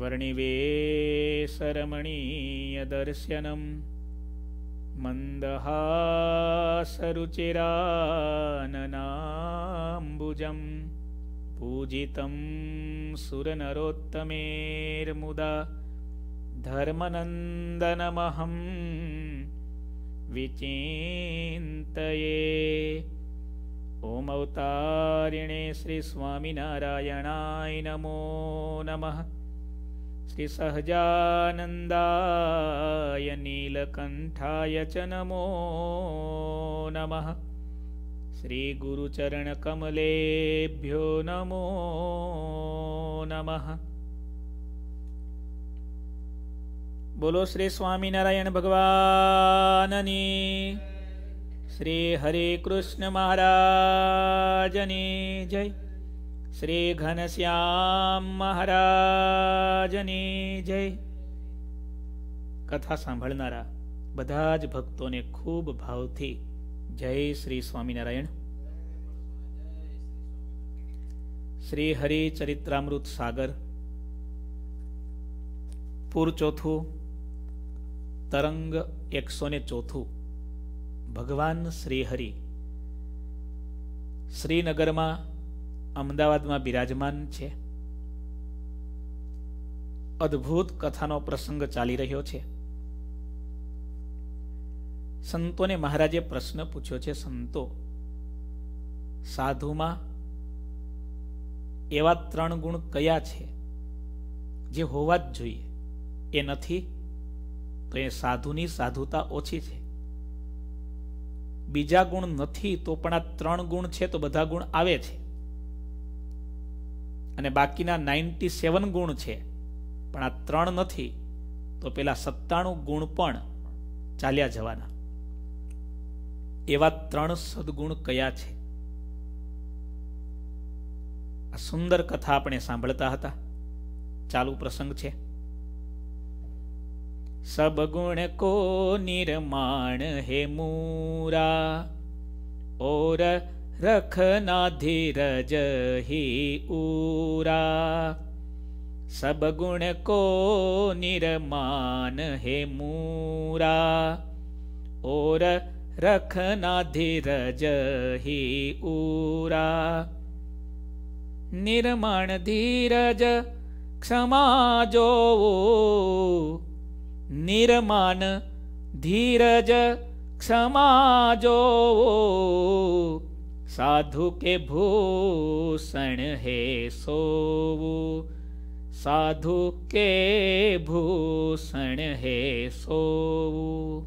वर्णिवेसरमणीयदर्शनं मन्दहासरुचिराननाम्बुजं पूजितं सुरनरोत्तमेर्मुदा धर्मनन्दनमहं विचिन्तये अवतारिणे श्रीस्वामिनारायणाय नमो नमः हे सहजानन्दाय नीलकण्ठाय च नमो नमः श्रीगुरुचरणकमलेभ्यो नमो નમઃ બોલો શ્રી સ્વામિનારાયણ ભગવાનની શ્રી હરે કૃષ્ણ મહારાજની જય શ્રી ઘનશ્યામ મહારાજની જય કથા સાંભળનારા બધા જ ભક્તોને ખૂબ ભાવથી જય શ્રી સ્વામિનારાયણ શ્રી હરિ ચરિત્રામૃત સાગર પૂર ચોથું તરંગ એકસો ને ચોથું ભગવાન શ્રીહરિ શ્રીનગરમાં અમદાવાદમાં બિરાજમાન છે અદ્ભુત કથાનો પ્રસંગ ચાલી રહ્યો છે સંતોને મહારાજે પ્રશ્ન પૂછ્યો છે સંતો સાધુમાં એવા ત્રણ ગુણ કયા છે જે હોવા જ જોઈએ એ નથી તો એ સાધુની સાધુતા ઓછી છે બીજા ગુણ નથી તો પણ આ ત્રણ ગુણ છે તો બધા ગુણ આવે છે અને બાકીના નાઇન્ટી સેવન ગુણ છે પણ આ ત્રણ નથી તો પેલા સત્તાણું ગુણ પણ ચાલ્યા જવાના એવા ત્રણ સદગુણ કયા છે આ સુંદર કથા આપણે સાંભળતા હતા ચાલુ પ્રસંગ છે સબગુણ કો નિર્માણ હે મૂરા ઓર रखना धीरज ही ऊरा सब गुण को निरमान है मूरा और रखना धीरज ही ऊरा निर्माण धीरज क्षमा जो निर्माण धीरज क्षमा जो સાધુ કે ભૂષણ હે સોવું સાધુ કે ભૂષણ હે સોવું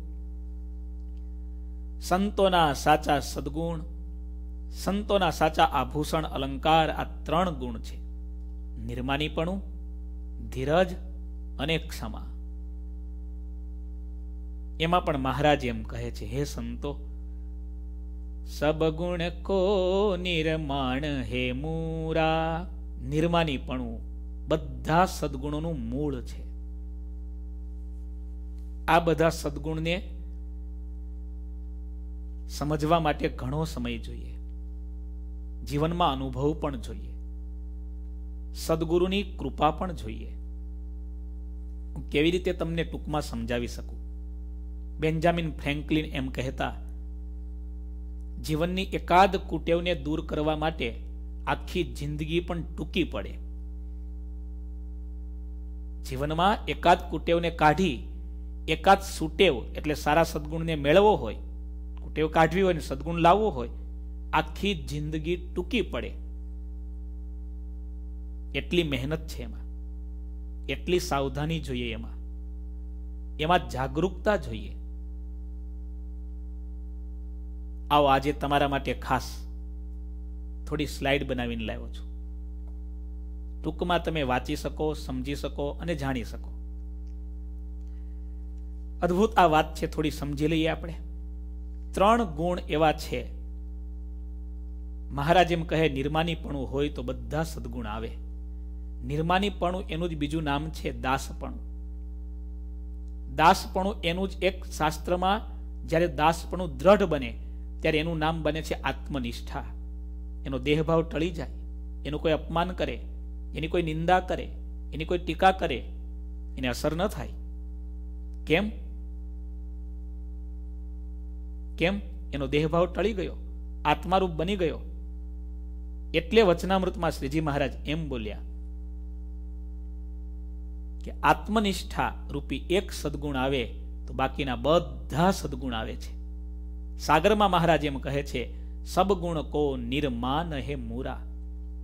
સંતોના સાચા સદગુણ સંતોના સાચા આભૂષણ અલંકાર આ ત્રણ ગુણ છે નિર્માનીપણું ધીરજ અને ક્ષમા એમાં પણ મહારાજ એમ કહે છે હે સંતો સબગુણ કો નિર્માણ હે મૂરા પણ બધા સદગુણોનું મૂળ છે આ બધા સદગુણને સમજવા માટે ઘણો સમય જોઈએ જીવનમાં અનુભવ પણ જોઈએ સદગુરુની કૃપા પણ જોઈએ હું કેવી રીતે તમને ટૂંકમાં સમજાવી શકું બેન્જામિન ફ્રેન્કલિન એમ કહેતા જીવનની એકાદ કુટેવને દૂર કરવા માટે આખી જિંદગી પણ ટૂંકી પડે જીવનમાં એકાદ કુટેવને કાઢી એકાદ સુટેવ એટલે સારા સદગુણને મેળવવો હોય કુટેવ કાઢવી હોય ને સદગુણ લાવવો હોય આખી જિંદગી ટૂંકી પડે એટલી મહેનત છે એમાં એટલી સાવધાની જોઈએ એમાં એમાં જાગૃતતા જોઈએ આવો આજે તમારા માટે ખાસ થોડી સ્લાઇડ બનાવીને લાવ્યો છું ટૂંકમાં તમે વાંચી શકો સમજી શકો અને જાણી શકો અદ્ભુત આ વાત છે થોડી સમજી લઈએ આપણે ત્રણ ગુણ એવા છે મહારાજ એમ કહે નિર્માનીપણું હોય તો બધા સદગુણ આવે નિર્માનીપણું એનું જ બીજું નામ છે દાસપણું દાસપણું એનું જ એક શાસ્ત્રમાં જ્યારે દાસપણું દ્રઢ બને ત્યારે એનું નામ બને છે આત્મનિષ્ઠા એનો દેહભાવ ટળી જાય એનું કોઈ અપમાન કરે એની કોઈ નિંદા કરે એની કોઈ ટીકા કરે એને અસર ન થાય કેમ કેમ એનો દેહભાવ ટળી ગયો આત્મારૂપ બની ગયો એટલે વચનામૃતમાં શ્રીજી મહારાજ એમ બોલ્યા કે આત્મનિષ્ઠા રૂપી એક સદગુણ આવે તો બાકીના બધા સદગુણ આવે છે સાગરમાં મહારાજ એમ કહે છે સબગુણ કો નિર્માન હે મૂરા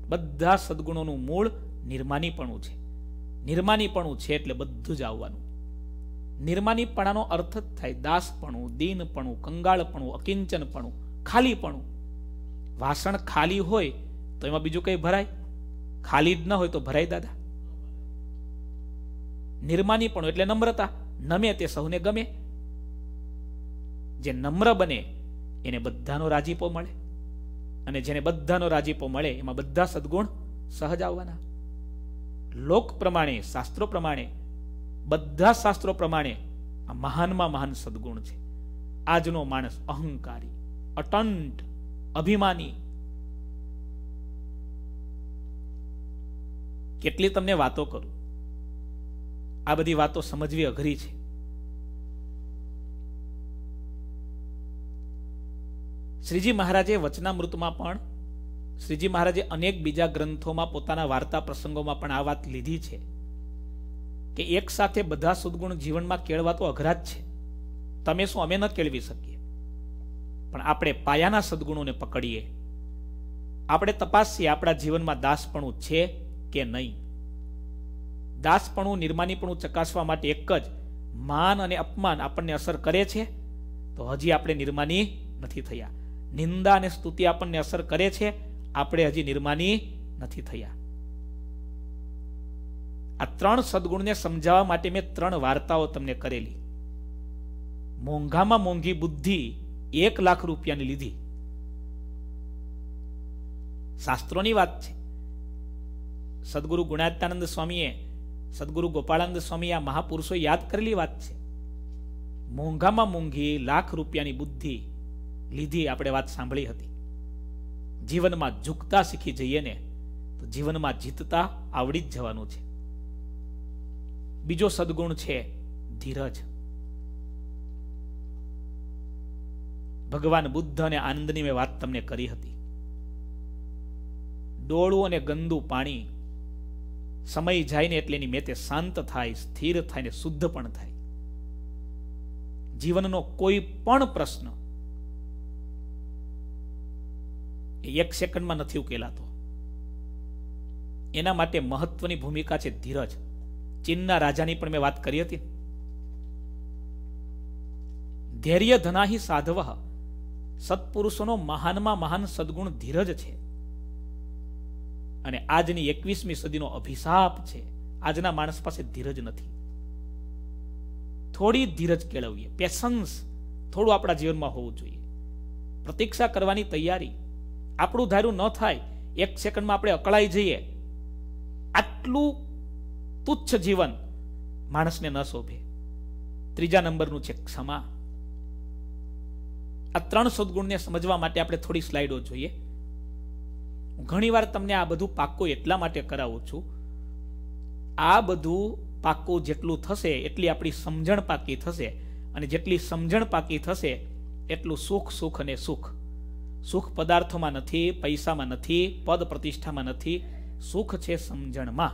બધા સદગુણોનું મૂળ નિર્માનીપણું છે નિર્માનીપણું છે એટલે બધું જ આવવાનું નિર્માનીપણાનો અર્થ જ થાય દાસપણું દીનપણું કંગાળપણું અકિંચનપણું ખાલીપણું વાસણ ખાલી હોય તો એમાં બીજું કંઈ ભરાય ખાલી જ ન હોય તો ભરાય દાદા નિર્માનીપણું એટલે નમ્રતા નમે તે સૌને ગમે જે નમ્ર બને એને બધાનો રાજીપો મળે અને જેને બધાનો રાજીપો મળે એમાં બધા સદગુણ સહજ આવવાના લોક પ્રમાણે શાસ્ત્રો પ્રમાણે બધા શાસ્ત્રો પ્રમાણે આ મહાનમાં મહાન સદગુણ છે આજનો માણસ અહંકારી અટંટ અભિમાની કેટલી તમને વાતો કરું આ બધી વાતો સમજવી અઘરી છે શ્રીજી મહારાજે વચનામૃતમાં પણ શ્રીજી મહારાજે અનેક બીજા ગ્રંથોમાં પોતાના વાર્તા પ્રસંગોમાં પણ આ વાત લીધી છે કે એક સાથે બધા સદગુણ જીવનમાં કેળવા તો અઘરા જ છે તમે શું અમે ન કેળવી શકીએ પણ આપણે પાયાના સદગુણોને પકડીએ આપણે તપાસીએ આપણા જીવનમાં દાસપણું છે કે નહીં દાસપણું નિર્માનીપણું ચકાસવા માટે એક જ માન અને અપમાન આપણને અસર કરે છે તો હજી આપણે નિર્માની નથી થયા નિંદા અને સ્તુતિ આપણને અસર કરે છે આપણે હજી નિર્માની નથી થયા આ ત્રણ સદગુણને સમજાવવા માટે મેં ત્રણ વાર્તાઓ તમને કરેલી મોંઘામાં મોંઘી બુદ્ધિ એક લાખ રૂપિયાની લીધી શાસ્ત્રોની વાત છે સદગુરુ ગુણાત્યાનંદ સ્વામીએ સદગુરુ ગોપાળાનંદ સ્વામી આ મહાપુરુષો યાદ કરેલી વાત છે મોંઘામાં મોંઘી લાખ રૂપિયાની બુદ્ધિ લીધી આપણે વાત સાંભળી હતી જીવનમાં ઝૂકતા શીખી જઈએ ને તો જીવનમાં જીતતા આવડી જ જવાનું છે બીજો સદગુણ છે ધીરજ ભગવાન બુદ્ધ અને આનંદની મેં વાત તમને કરી હતી ડોળું અને ગંદુ પાણી સમય જાય ને એટલે એની મેતે શાંત થાય સ્થિર થાય ને શુદ્ધ પણ થાય જીવનનો કોઈ પણ પ્રશ્ન એક સેકન્ડમાં નથી ઉકેલાતો એના માટે મહત્વની ભૂમિકા છે ધીરજ ચીનના રાજાની પણ મેં વાત કરી હતી ધૈર્ય ધનાહી સાધવ સત્પુરુષોનો મહાનમાં મહાન સદગુણ ધીરજ છે અને આજની એકવીસમી સદીનો અભિશાપ છે આજના માણસ પાસે ધીરજ નથી થોડી ધીરજ કેળવીએ પેશન્સ થોડું આપણા જીવનમાં હોવું જોઈએ પ્રતીક્ષા કરવાની તૈયારી આપણું ધાર્યું ન થાય એક સેકન્ડમાં આપણે અકળાઈ જઈએ આટલું તુચ્છ જીવન માણસને ન શોભે ત્રીજા નંબરનું છે ક્ષમા આ ત્રણ સદગુણને સમજવા માટે આપણે થોડી સ્લાઇડો જોઈએ હું ઘણીવાર તમને આ બધું પાક્કું એટલા માટે કરાવું છું આ બધું પાક્કું જેટલું થશે એટલી આપણી સમજણ પાકી થશે અને જેટલી સમજણ પાકી થશે એટલું સુખ સુખ અને સુખ સુખ પદાર્થોમાં નથી પૈસામાં નથી પદ પ્રતિષ્ઠામાં નથી સુખ છે સમજણમાં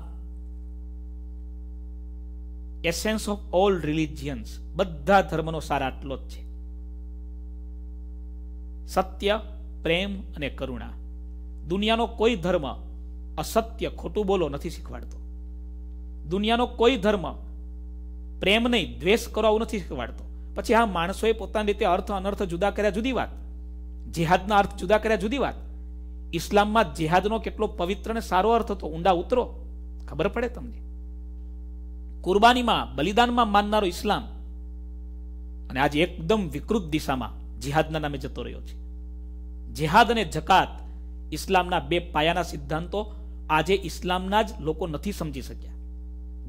એસેન્સ ઓફ ઓલ રિલિજિયન્સ બધા ધર્મનો સાર આટલો જ છે સત્ય પ્રેમ અને કરુણા દુનિયાનો કોઈ ધર્મ અસત્ય ખોટું બોલો નથી શીખવાડતો દુનિયાનો કોઈ ધર્મ પ્રેમ નહીં દ્વેષ કરો આવું નથી શીખવાડતો પછી આ માણસોએ પોતાની રીતે અર્થ અનર્થ જુદા કર્યા જુદી વાત જેહાદના અર્થ જુદા કર્યા જુદી વાત ઇસ્લામમાં જેહાદનો કેટલો પવિત્ર અને સારો અર્થ હતો ઊંડા ઉતરો ખબર પડે તમને કુરબાનીમાં બલિદાનમાં માનનારો ઇસ્લામ અને આજે એકદમ વિકૃત દિશામાં જેહાદના નામે જતો રહ્યો છે જેહાદ અને જકાત ઇસ્લામના બે પાયાના સિદ્ધાંતો આજે ઇસ્લામના જ લોકો નથી સમજી શક્યા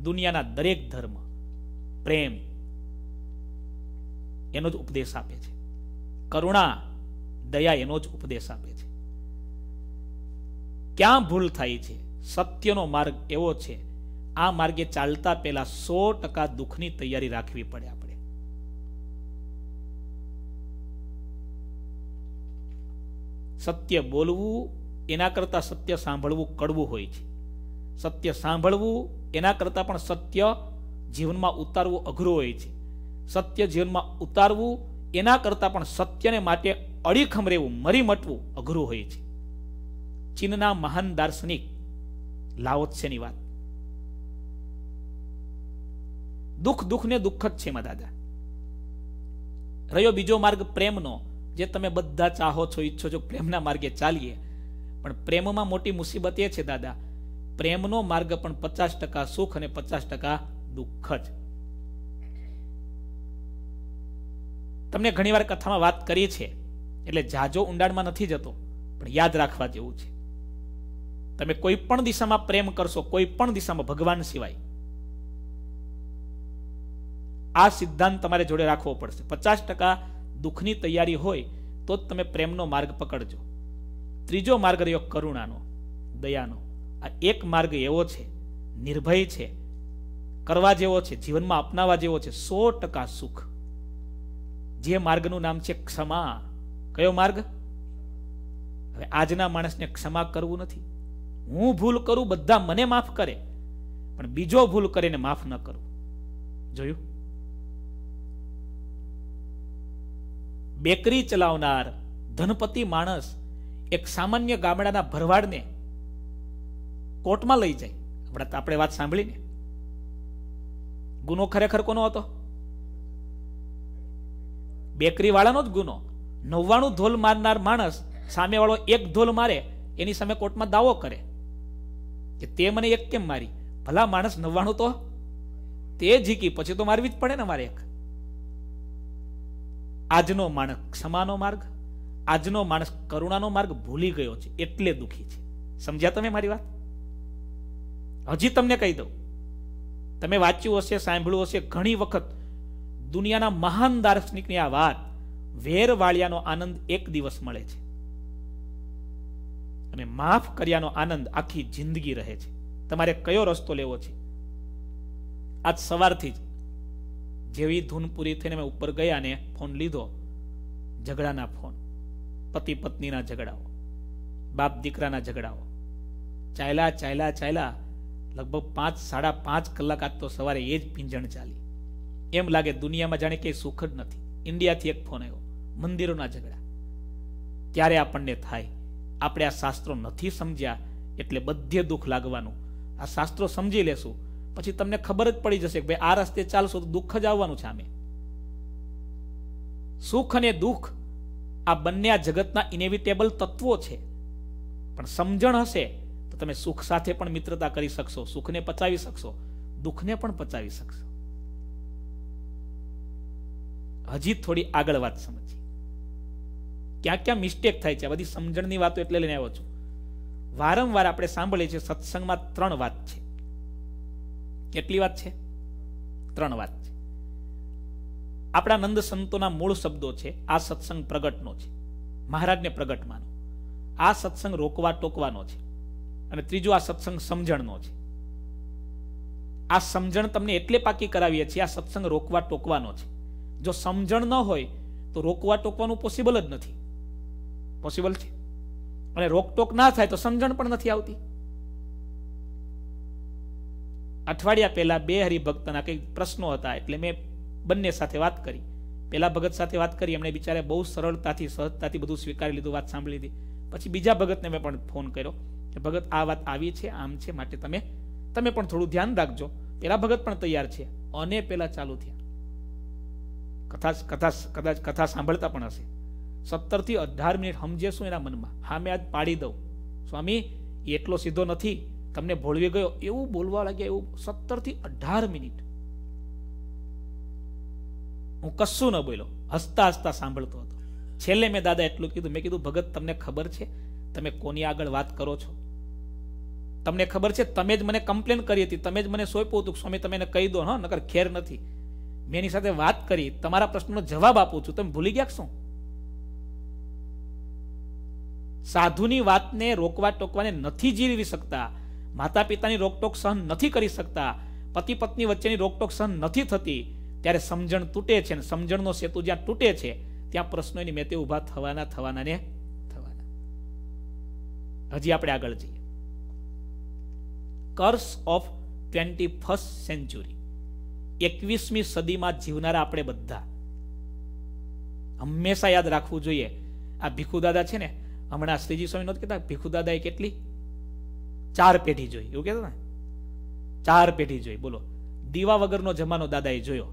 દુનિયાના દરેક ધર્મ પ્રેમ એનો જ ઉપદેશ આપે છે કરુણા દયા એનો જ ઉપદેશ આપે છે ક્યાં ભૂલ થાય છે સત્યનો માર્ગ એવો છે આ માર્ગે ચાલતા પહેલા સો ટકા દુઃખની તૈયારી રાખવી પડે આપણે સત્ય બોલવું એના કરતા સત્ય સાંભળવું કડવું હોય છે સત્ય સાંભળવું એના કરતા પણ સત્ય જીવનમાં ઉતારવું અઘરું હોય છે સત્ય જીવનમાં ઉતારવું એના કરતા પણ સત્યને માટે અડીખમ રહેવું મરી મટવું અઘરું હોય છે ચીનના મહાન દાર્શનિક લાઓત્સેની વાત દુઃખ દુઃખને દુઃખ જ છે માં દાદા રહ્યો બીજો માર્ગ પ્રેમનો જે તમે બધા ચાહો છો ઈચ્છો છો પ્રેમના માર્ગે ચાલીએ પણ પ્રેમમાં મોટી મુસીબત એ છે દાદા પ્રેમનો માર્ગ પણ પચાસ ટકા સુખ અને પચાસ ટકા દુઃખ જ તમને ઘણીવાર કથામાં વાત કરી છે એટલે જાજો ઊંડાણમાં નથી જતો પણ યાદ રાખવા જેવું છે તમે કોઈ પણ દિશામાં પ્રેમ કરશો કોઈ પણ દિશામાં ભગવાન સિવાય આ સિદ્ધાંત તમારે જોડે રાખવો પડશે પચાસ ટકા દુઃખની તૈયારી હોય તો જ તમે પ્રેમનો માર્ગ પકડજો ત્રીજો માર્ગ રહ્યો કરુણાનો દયાનો આ એક માર્ગ એવો છે નિર્ભય છે કરવા જેવો છે જીવનમાં અપનાવા જેવો છે સો ટકા સુખ જે માર્ગનું નામ છે ક્ષમા કયો માર્ગ હવે આજના માણસને ક્ષમા કરવું નથી હું ભૂલ કરું બધા મને માફ કરે પણ બીજો ભૂલ કરીને માફ ન કરું જોયું બેકરી ચલાવનાર ધનપતિ માણસ એક સામાન્ય ગામડાના ભરવાડને કોર્ટમાં લઈ જાય આપણે આપણે વાત સાંભળીને ગુનો ખરેખર કોનો હતો બેકરી વાળાનો જ ગુનો નવ્વાણું ધોલ મારનાર માણસ સામેવાળો એક ધોલ મારે એની સામે કોર્ટમાં દાવો કરે કે તે મને એક કેમ મારી ભલા માણસ નવ્વાણું તો તે જીકી પછી તો મારવી જ પડે ને મારે એક આજનો માણસ ક્ષમાનો માર્ગ આજનો માણસ કરુણાનો માર્ગ ભૂલી ગયો છે એટલે દુઃખી છે સમજ્યા તમે મારી વાત હજી તમને કહી દઉં તમે વાંચ્યું હશે સાંભળ્યું હશે ઘણી વખત દુનિયાના મહાન દાર્શનિકની આ વાત વેર વાળિયાનો આનંદ એક દિવસ મળે છે અને માફ કર્યાનો આનંદ આખી જિંદગી રહે છે તમારે કયો રસ્તો લેવો છે આજ સવારથી જ જેવી ધૂન પૂરી થઈને મેં ઉપર ગયા ને ફોન લીધો ઝઘડાના ફોન પતિ પત્નીના ઝઘડાઓ બાપ દીકરાના ઝઘડાઓ ચાયલા ચાયલા ચાયલા લગભગ પાંચ સાડા પાંચ કલાક આજ તો સવારે એ જ પીંજણ ચાલી એમ લાગે દુનિયામાં જાણે કે સુખ જ નથી ઇન્ડિયાથી એક ફોન આવ્યો મંદિરોના ઝઘડા ત્યારે આપણને થાય આપણે આ શાસ્ત્રો નથી સમજ્યા એટલે બધે દુઃખ લાગવાનું આ શાસ્ત્રો સમજી લેશું પછી તમને ખબર જ પડી જશે કે ભાઈ આ રસ્તે ચાલશો તો દુઃખ જ આવવાનું છે આમે સુખ અને દુઃખ આ બંને આ જગતના ઇનેવિટેબલ તત્વો છે પણ સમજણ હશે તો તમે સુખ સાથે પણ મિત્રતા કરી શકશો સુખને પચાવી શકશો દુઃખને પણ પચાવી શકશો હજી થોડી આગળ વાત સમજીએ ક્યાં ક્યાં મિસ્ટેક થાય છે આ બધી સમજણની વાતો એટલે લઈને આવ્યો છું વારંવાર આપણે સાંભળીએ છીએ સત્સંગમાં ત્રણ વાત છે કેટલી વાત છે ત્રણ વાત છે આપણા નંદ સંતોના મૂળ શબ્દો છે આ સત્સંગ પ્રગટનો છે મહારાજને પ્રગટ માનો આ સત્સંગ રોકવા ટોકવાનો છે અને ત્રીજો આ સત્સંગ સમજણનો છે આ સમજણ તમને એટલે પાકી કરાવીએ છીએ આ સત્સંગ રોકવા ટોકવાનો છે જો સમજણ ન હોય તો રોકવા ટોકવાનું પોસિબલ જ નથી પોસિબલ છે અને રોકટોક ના થાય તો સમજણ પણ નથી આવતી અઠવાડિયા પહેલા બે હરિભક્તના કંઈક પ્રશ્નો હતા એટલે મેં બંને સાથે વાત કરી પહેલા ભગત સાથે વાત કરી એમણે બિચારે બહુ સરળતાથી સહજતાથી બધું સ્વીકારી લીધું વાત સાંભળી હતી પછી બીજા ભગતને મેં પણ ફોન કર્યો કે ભગત આ વાત આવી છે આમ છે માટે તમે તમે પણ થોડું ધ્યાન રાખજો પેલા ભગત પણ તૈયાર છે અને પેલા ચાલુ થયા કથા કથા કદાચ કથા સાંભળતા પણ હશે સત્તરથી અઢાર મિનિટ સમજે એના મનમાં હા મેં આજ પાડી દઉં સ્વામી એટલો સીધો નથી તમને ભોળવી ગયો એવું બોલવા લાગ્યા એવું સત્તરથી અઢાર મિનિટ હું કશું ન બોલ્યો હસતા હસતા સાંભળતો હતો છેલ્લે મેં દાદા એટલું કીધું મેં કીધું ભગત તમને ખબર છે તમે કોની આગળ વાત કરો છો તમને ખબર છે તમે જ મને કમ્પ્લેન કરી હતી તમે જ મને સોંપ્યું હતું સ્વામી તમે કહી દો હા નકર ખેર નથી મેં એની સાથે વાત કરી તમારા પ્રશ્નનો જવાબ આપું છું તમે ભૂલી ગયા શું સાધુની વાતને રોકવા ટોકવાને નથી જીરવી શકતા માતા પિતાની રોકટોક સહન નથી કરી શકતા પતિ પત્ની વચ્ચેની રોકટોક સહન નથી થતી ત્યારે સમજણ તૂટે છે અને સમજણનો સેતુ જ્યાં તૂટે છે ત્યાં પ્રશ્નો એની મેતે ઊભા થવાના થવાના ને થવાના હજી આપણે આગળ જઈએ curse of twenty first century એકવીસમી સદીમાં જીવનારા આપણે બધા હંમેશા યાદ રાખવું જોઈએ આ ભીખુ દાદા છે ને હમણાં શ્રીજી સ્વામી નહોતું કહેતા ભીખુદાદાએ કેટલી ચાર પેઢી જોઈ એવું કહેતા ને ચાર પેઢી જોઈ બોલો દીવા વગરનો જમાનો દાદાએ જોયો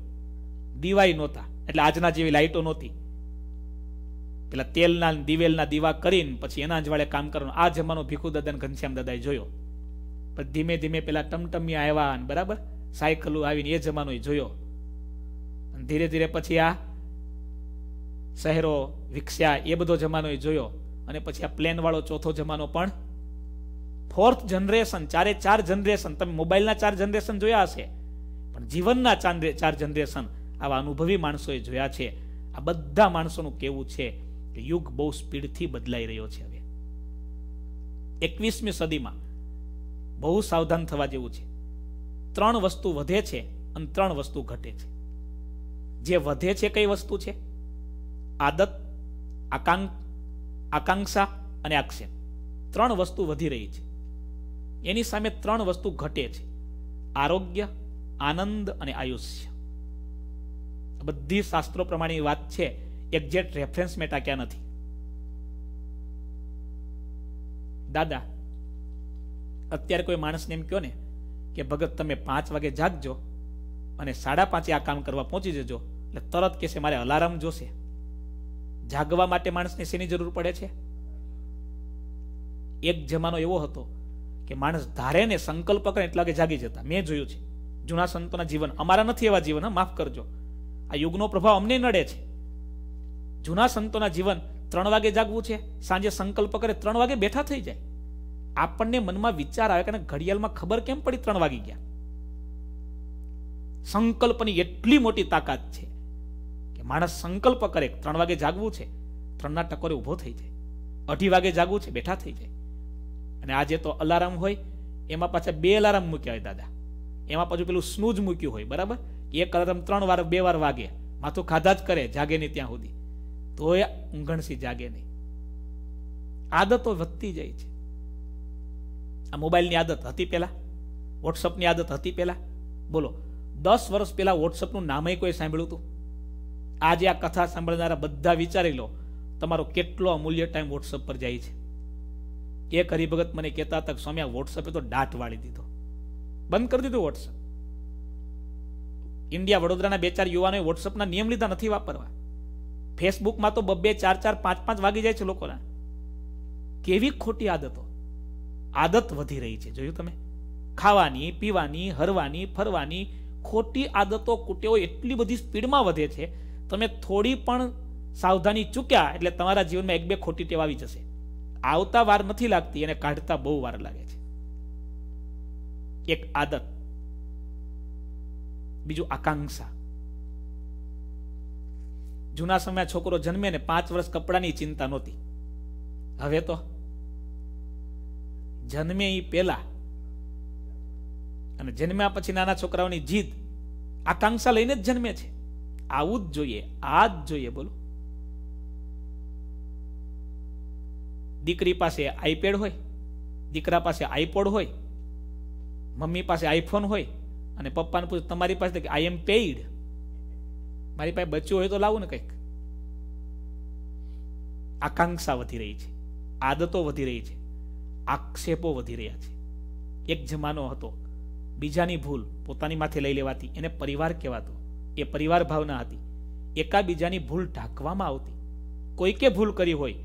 દીવાય નહોતા એટલે આજના જેવી લાઇટો નહોતી પેલા તેલના દિવેલના દીવા કરીને પછી એના અજવાળે કામ કરવાનું આ જમાનો ભીખુ દાદા ઘનશ્યામ દાદાએ જોયો પણ ધીમે ધીમે પેલા ટમટમિયા આવ્યા અને બરાબર સાયકલો આવીને એ જમાનો જોયો ધીરે ધીરે પછી આ શહેરો વિકસ્યા એ બધો જમાનો જોયો અને પછી આ પ્લેન વાળો ચોથો જમાનો પણ ફોર્થ જનરેશન ચારે ચાર જનરેશન તમે મોબાઈલના ચાર જનરેશન જોયા હશે પણ જીવનના ચાંદે ચાર જનરેશન આવા અનુભવી માણસોએ જોયા છે આ બધા માણસોનું કેવું છે કે યુગ બહુ સ્પીડથી બદલાઈ રહ્યો છે હવે એકવીસમી સદીમાં બહુ સાવધાન થવા જેવું છે ત્રણ વસ્તુ વધે છે અને ત્રણ વસ્તુ ઘટે છે જે વધે છે કઈ વસ્તુ છે આદત આકાંક્ષા આકાંક્ષા અને આક્ષેપ ત્રણ વસ્તુ વધી રહી છે એની સામે ત્રણ વસ્તુ ઘટે છે આરોગ્ય આનંદ અને આયુષ્ય બધી શાસ્ત્રો પ્રમાણેની વાત છે એક્ઝેક્ટ રેફરન્સ મેં ટાંક્યા નથી દાદા અત્યારે કોઈ માણસને એમ કહો ને કે ભગત તમે પાંચ વાગે જાગજો અને સાડા પાંચે આ કામ કરવા પહોંચી જજો એટલે તરત કહેશે મારે અલાર્મ જોશે જાગવા માટે માણસને શેની જરૂર પડે છે એક જમાનો એવો હતો કે માણસ ધારે ને સંકલ્પ કરે એટલા કે જાગી જતા મેં જોયું છે જૂના સંતોના જીવન અમારા નથી એવા જીવન માફ કરજો આ યુગનો પ્રભાવ અમને નડે છે જૂના સંતોના જીવન ત્રણ વાગે જાગવું છે સાંજે સંકલ્પ કરે ત્રણ વાગે બેઠા થઈ જાય આપણને મનમાં વિચાર આવે કે ઘડિયાળમાં ખબર કેમ પડી ત્રણ વાગી ગયા સંકલ્પની એટલી મોટી તાકાત છે માણસ સંકલ્પ કરે ત્રણ વાગે જાગવું છે ત્રણના ટકોરે ઊભો થઈ જાય અઢી વાગે જાગવું છે બેઠા થઈ જાય અને આજે તો અલાર્મ હોય એમાં પાછા બે અલાર્મ મૂક્યા હોય દાદા એમાં પાછું પેલું સ્નૂઝ મૂક્યું હોય બરાબર એક અલાર્મ ત્રણ વાર બે વાર વાગે માથું ખાધા જ કરે જાગે નહીં ત્યાં સુધી તોય ઊંઘણસી જાગે નહીં આદતો વધતી જાય છે આ મોબાઈલની આદત હતી પહેલાં વોટ્સઅપની આદત હતી પહેલાં બોલો દસ વર્ષ પહેલા વોટ્સઅપનું નામે કોઈ સાંભળ્યું હતું આજે આ કથા સાંભળનારા બધા વિચારી લો તમારો કેટલો અમૂલ્ય ટાઈમ વોટ્સઅપ પર જાય છે એક હરિભગત મને કહેતા હતા સ્વામી આ વોટ્સઅપે તો ડાટ વાળી દીધો બંધ કરી દીધું વોટ્સઅપ ઇન્ડિયા વડોદરાના બે ચાર યુવાનોએ વોટ્સઅપના નિયમ લીધા નથી વાપરવા ફેસબુકમાં તો બબે ચાર ચાર પાંચ પાંચ વાગી જાય છે લોકોના કેવી ખોટી આદતો આદત વધી રહી છે જોયું તમે ખાવાની પીવાની હરવાની ફરવાની ખોટી આદતો કુટેઓ એટલી બધી સ્પીડમાં વધે છે તમે થોડી પણ સાવધાની ચૂક્યા એટલે તમારા જીવનમાં એક બે ખોટી ટેવ આવી જશે આવતા વાર નથી લાગતી એને કાઢતા બહુ વાર લાગે છે એક આદત બીજું આકાંક્ષા જૂના સમયે છોકરો જન્મે ને પાંચ વર્ષ કપડાની ચિંતા નહોતી હવે તો જન્મે એ પેલા અને જન્મ્યા પછી નાના છોકરાઓની જીદ આકાંક્ષા લઈને જ જન્મે છે આવું જ જોઈએ આ જ જોઈએ બોલો દીકરી પાસે આઈપેડ હોય દીકરા પાસે આઈપોડ હોય મમ્મી પાસે આઈફોન હોય અને પપ્પાને પૂછે તમારી પાસે આઈ એમ પેઈડ મારી પાસે બચ્યું હોય તો લાવું ને કંઈક આકાંક્ષા વધી રહી છે આદતો વધી રહી છે આક્ષેપો વધી રહ્યા છે એક જમાનો હતો બીજાની ભૂલ પોતાની માથે લઈ લેવાતી એને પરિવાર કહેવાતો એ પરિવાર ભાવના હતી એકાબીજાની ભૂલ ઢાંકવામાં આવતી કોઈકે ભૂલ કરી હોય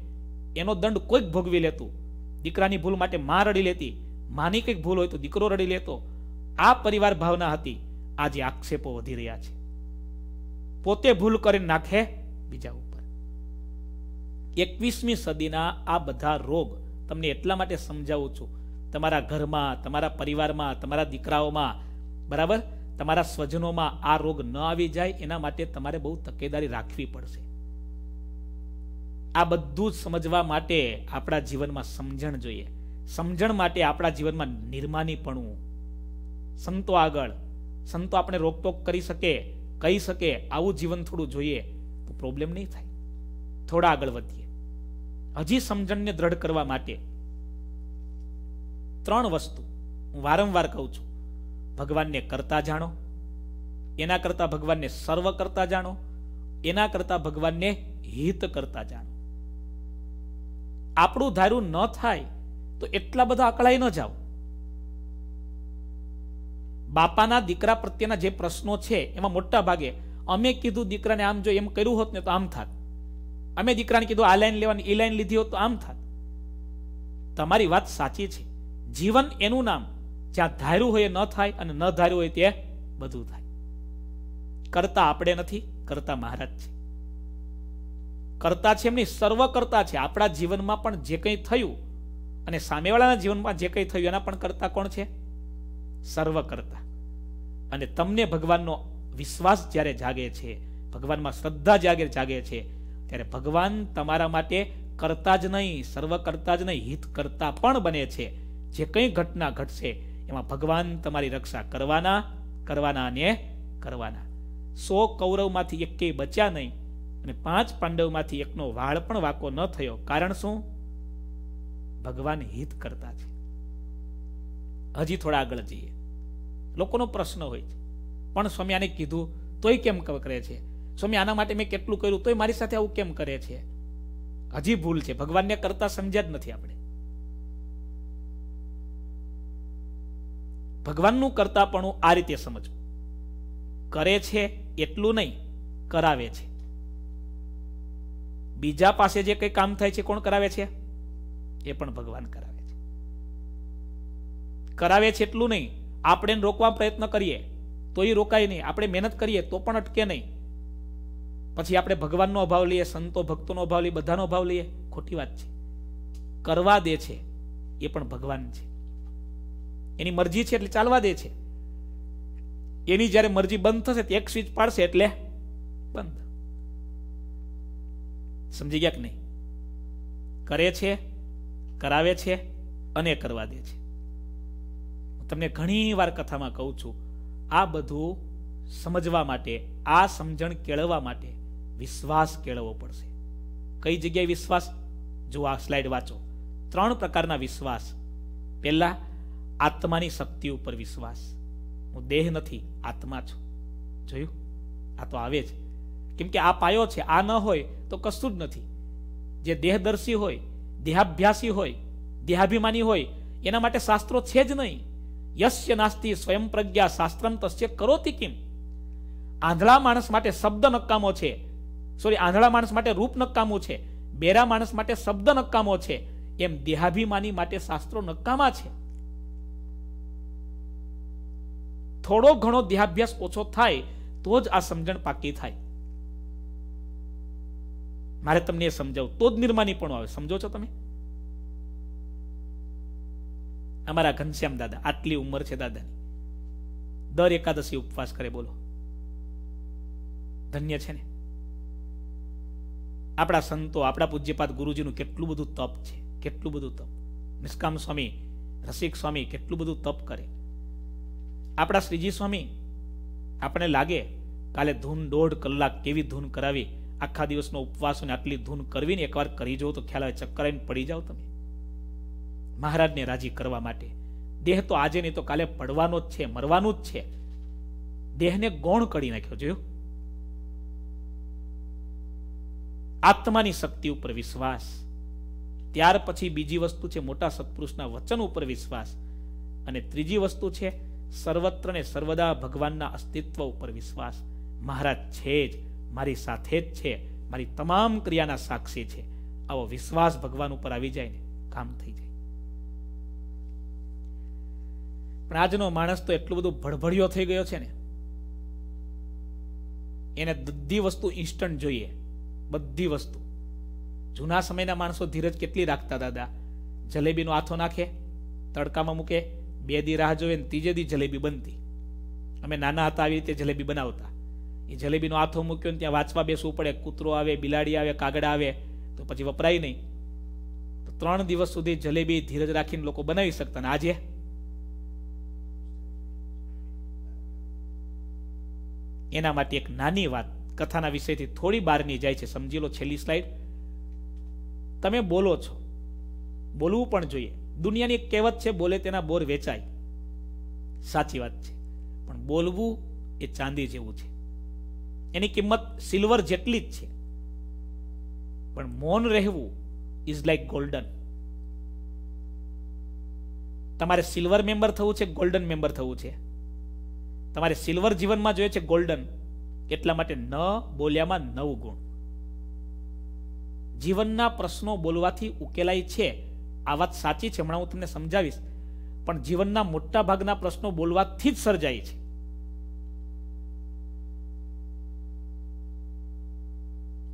એનો દંડ કોઈક ભોગવી લેતું દીકરાની ભૂલ માટે મા રડી લેતી માની કંઈક ભૂલ હોય તો દીકરો રડી લેતો આ પરિવાર ભાવના હતી આજે આક્ષેપો વધી રહ્યા છે પોતે ભૂલ કરી નાખે બીજા ઉપર એકવીસમી સદીના આ બધા રોગ તમને એટલા માટે સમજાવું છું તમારા ઘરમાં તમારા પરિવારમાં તમારા દીકરાઓમાં બરાબર તમારા સ્વજનોમાં આ રોગ ન આવી જાય એના માટે તમારે બહુ તકેદારી રાખવી પડશે આ બધું જ સમજવા માટે આપણા જીવનમાં સમજણ જોઈએ સમજણ માટે આપણા જીવનમાં નિર્માનીપણું સંતો આગળ સંતો આપણે રોકટોક કરી શકે કહી શકે આવું જીવન થોડું જોઈએ તો પ્રોબ્લેમ નહીં થાય થોડા આગળ વધીએ હજી સમજણને દ્રઢ કરવા માટે ત્રણ વસ્તુ હું વારંવાર કહું છું ભગવાનને કરતા જાણો એના કરતા ભગવાનને સર્વ કરતા જાણો એના કરતા ભગવાનને હિત કરતા જાણો આપણું ધાર્યું ન થાય તો એટલા બધા અકળાઈ ન જાઓ બાપાના દીકરા પ્રત્યેના જે પ્રશ્નો છે એમાં મોટા ભાગે અમે કીધું દીકરાને આમ જો એમ કર્યું હોત ને તો આમ થાત અમે દીકરાને કીધું આ લાઈન લેવાની એ લાઈન લીધી હોત તો આમ થાત તમારી વાત સાચી છે જીવન એનું નામ જ્યાં ધાર્યું હોય એ ન થાય અને ન ધાર્યું હોય તે બધું થાય કરતા આપણે નથી કરતા મહારાજ છે કરતા છે એમની સર્વ કરતા છે આપણા જીવનમાં પણ જે કંઈ થયું અને સામેવાળાના જીવનમાં જે કંઈ થયું એના પણ કરતા કોણ છે સર્વ કરતા અને તમને ભગવાનનો વિશ્વાસ જ્યારે જાગે છે ભગવાનમાં શ્રદ્ધા જાગે જાગે છે ત્યારે ભગવાન તમારા માટે કરતા જ નહીં સર્વ કરતા જ નહીં હિત કરતા પણ બને છે જે કંઈ ઘટના ઘટશે એમાં ભગવાન તમારી રક્ષા કરવાના કરવાના અને કરવાના સો કૌરવમાંથી એકે બચ્યા નહીં અને પાંચ પાંડવમાંથી એકનો વાળ પણ વાકો ન થયો કારણ શું ભગવાન હિત કરતા છે હજી થોડા આગળ જઈએ લોકોનો પ્રશ્ન હોય છે પણ સ્વામી આને કીધું તોય કેમ કરે છે સ્વામી આના માટે મેં કેટલું કર્યું તોય મારી સાથે આવું કેમ કરે છે હજી ભૂલ છે ભગવાનને કરતા સમજ્યા જ નથી આપણે ભગવાનનું કરતાપણું આ રીતે સમજવું કરે છે એટલું નહીં કરાવે છે બીજા પાસે જે કંઈ કામ થાય છે કોણ કરાવે છે એ પણ ભગવાન કરાવે છે કરાવે છે એટલું નહીં આપણે રોકવા પ્રયત્ન કરીએ તો એ રોકાય નહીં આપણે મહેનત કરીએ તો પણ અટકે નહીં પછી આપણે ભગવાનનો અભાવ લઈએ સંતો ભક્તોનો અભાવ લઈએ બધાનો અભાવ લઈએ ખોટી વાત છે કરવા દે છે એ પણ ભગવાન છે એની મરજી છે એટલે ચાલવા દે છે એની જ્યારે મરજી બંધ થશે એક સ્વીચ પાડશે એટલે બંધ સમજી ગયા કે નહીં કરે છે કરાવે છે અને કરવા દે છે હું તમને ઘણી વાર કથામાં કહું છું આ બધું સમજવા માટે આ સમજણ કેળવવા માટે વિશ્વાસ કેળવવો પડશે કઈ જગ્યાએ વિશ્વાસ જો આ સ્લાઇડ વાંચો ત્રણ પ્રકારના વિશ્વાસ પહેલા આત્માની શક્તિ ઉપર વિશ્વાસ હું દેહ નથી આત્મા છું જોયું આ તો આવે જ કેમ કે આ પાયો છે આ ન હોય તો કશું જ નથી જે દેહદર્શી હોય દેહાભ્યાસી હોય દેહાભિમાની હોય એના માટે શાસ્ત્રો છે જ નહીં યશ્ય નાસ્તી સ્વયં પ્રજ્ઞા શાસ્ત્રમ તસ્ય કરોતી કેમ આંધળા માણસ માટે શબ્દ નકામો છે સોરી આંધળા માણસ માટે રૂપ નકામું છે બેરા માણસ માટે શબ્દ નકામો છે એમ દેહાભિમાની માટે શાસ્ત્રો નકામા છે થોડો ઘણો દેહાભ્યાસ ઓછો થાય તો જ આ સમજણ પાકી થાય મારે તમને એ સમજાવું તો જ નિર્માની પણ આવે સમજો છો તમે અમારા ઘનશ્યામ દાદા આટલી ઉંમર છે દાદાની દર એકાદશી ઉપવાસ કરે બોલો ધન્ય છે ને આપણા સંતો આપણા પૂજ્યપાદ ગુરુજીનું કેટલું બધું તપ છે કેટલું બધું તપ નિષ્કામ સ્વામી રસિક સ્વામી કેટલું બધું તપ કરે આપણા શ્રીજી સ્વામી આપણે લાગે કાલે ધૂન દોઢ કલાક કેવી ધૂન કરાવી આખા દિવસનો ઉપવાસ અને આટલી ધૂન કરવીને એકવાર કરી જાઓ તો ખ્યાલ આવે ચક્કર આવીને પડી જાઓ તમે મહારાજને રાજી કરવા માટે દેહ તો આજે નહીં તો કાલે પડવાનો જ છે મરવાનું જ છે દેહને ગૌણ કરી નાખ્યો જોયું આત્માની શક્તિ ઉપર વિશ્વાસ ત્યાર પછી બીજી વસ્તુ છે મોટા સત્પુરુષના વચન ઉપર વિશ્વાસ અને ત્રીજી વસ્તુ છે સર્વત્ર ને સર્વદા ભગવાનના અસ્તિત્વ ઉપર વિશ્વાસ મહારાજ છે જ મારી સાથે જ છે મારી તમામ ક્રિયાના સાક્ષી છે આવો વિશ્વાસ ભગવાન ઉપર આવી જાય ને કામ થઈ જાય પણ આજનો માણસ તો એટલું બધું ભડભડિયો થઈ ગયો છે ને એને બધી વસ્તુ ઇન્સ્ટન્ટ જોઈએ બધી વસ્તુ જૂના સમયના માણસો ધીરજ કેટલી રાખતા દાદા જલેબીનો આથો નાખે તડકામાં મૂકે બે દી રાહ જોવે ને ત્રીજે દી જલેબી બનતી અમે નાના હતા આવી રીતે જલેબી બનાવતા એ જલેબીનો હાથો મૂક્યો ને ત્યાં વાંચવા બેસવું પડે કૂતરો આવે બિલાડી આવે કાગડા આવે તો પછી વપરાય નહીં તો ત્રણ દિવસ સુધી જલેબી ધીરજ રાખીને લોકો બનાવી શકતા ને આજે એના માટે એક નાની વાત કથાના વિષયથી થોડી બહારની જાય છે સમજી લો છેલ્લી સ્લાઇડ તમે બોલો છો બોલવું પણ જોઈએ દુનિયાની એક કહેવત છે બોલે તેના બોર વેચાય સાચી વાત છે પણ બોલવું એ ચાંદી જેવું છે એની કિંમત સિલ્વર જેટલી જ છે પણ મૌન રહેવું ઇઝ લાઈક ગોલ્ડન તમારે સિલ્વર મેમ્બર થવું છે ગોલ્ડન મેમ્બર થવું છે તમારે સિલ્વર જીવનમાં જોઈએ છે ગોલ્ડન એટલા માટે ન બોલ્યામાં નવ ગુણ જીવનના પ્રશ્નો બોલવાથી ઉકેલાય છે આ વાત સાચી છે હમણાં હું તમને સમજાવીશ પણ જીવનના મોટા ભાગના પ્રશ્નો બોલવાથી જ સર્જાય છે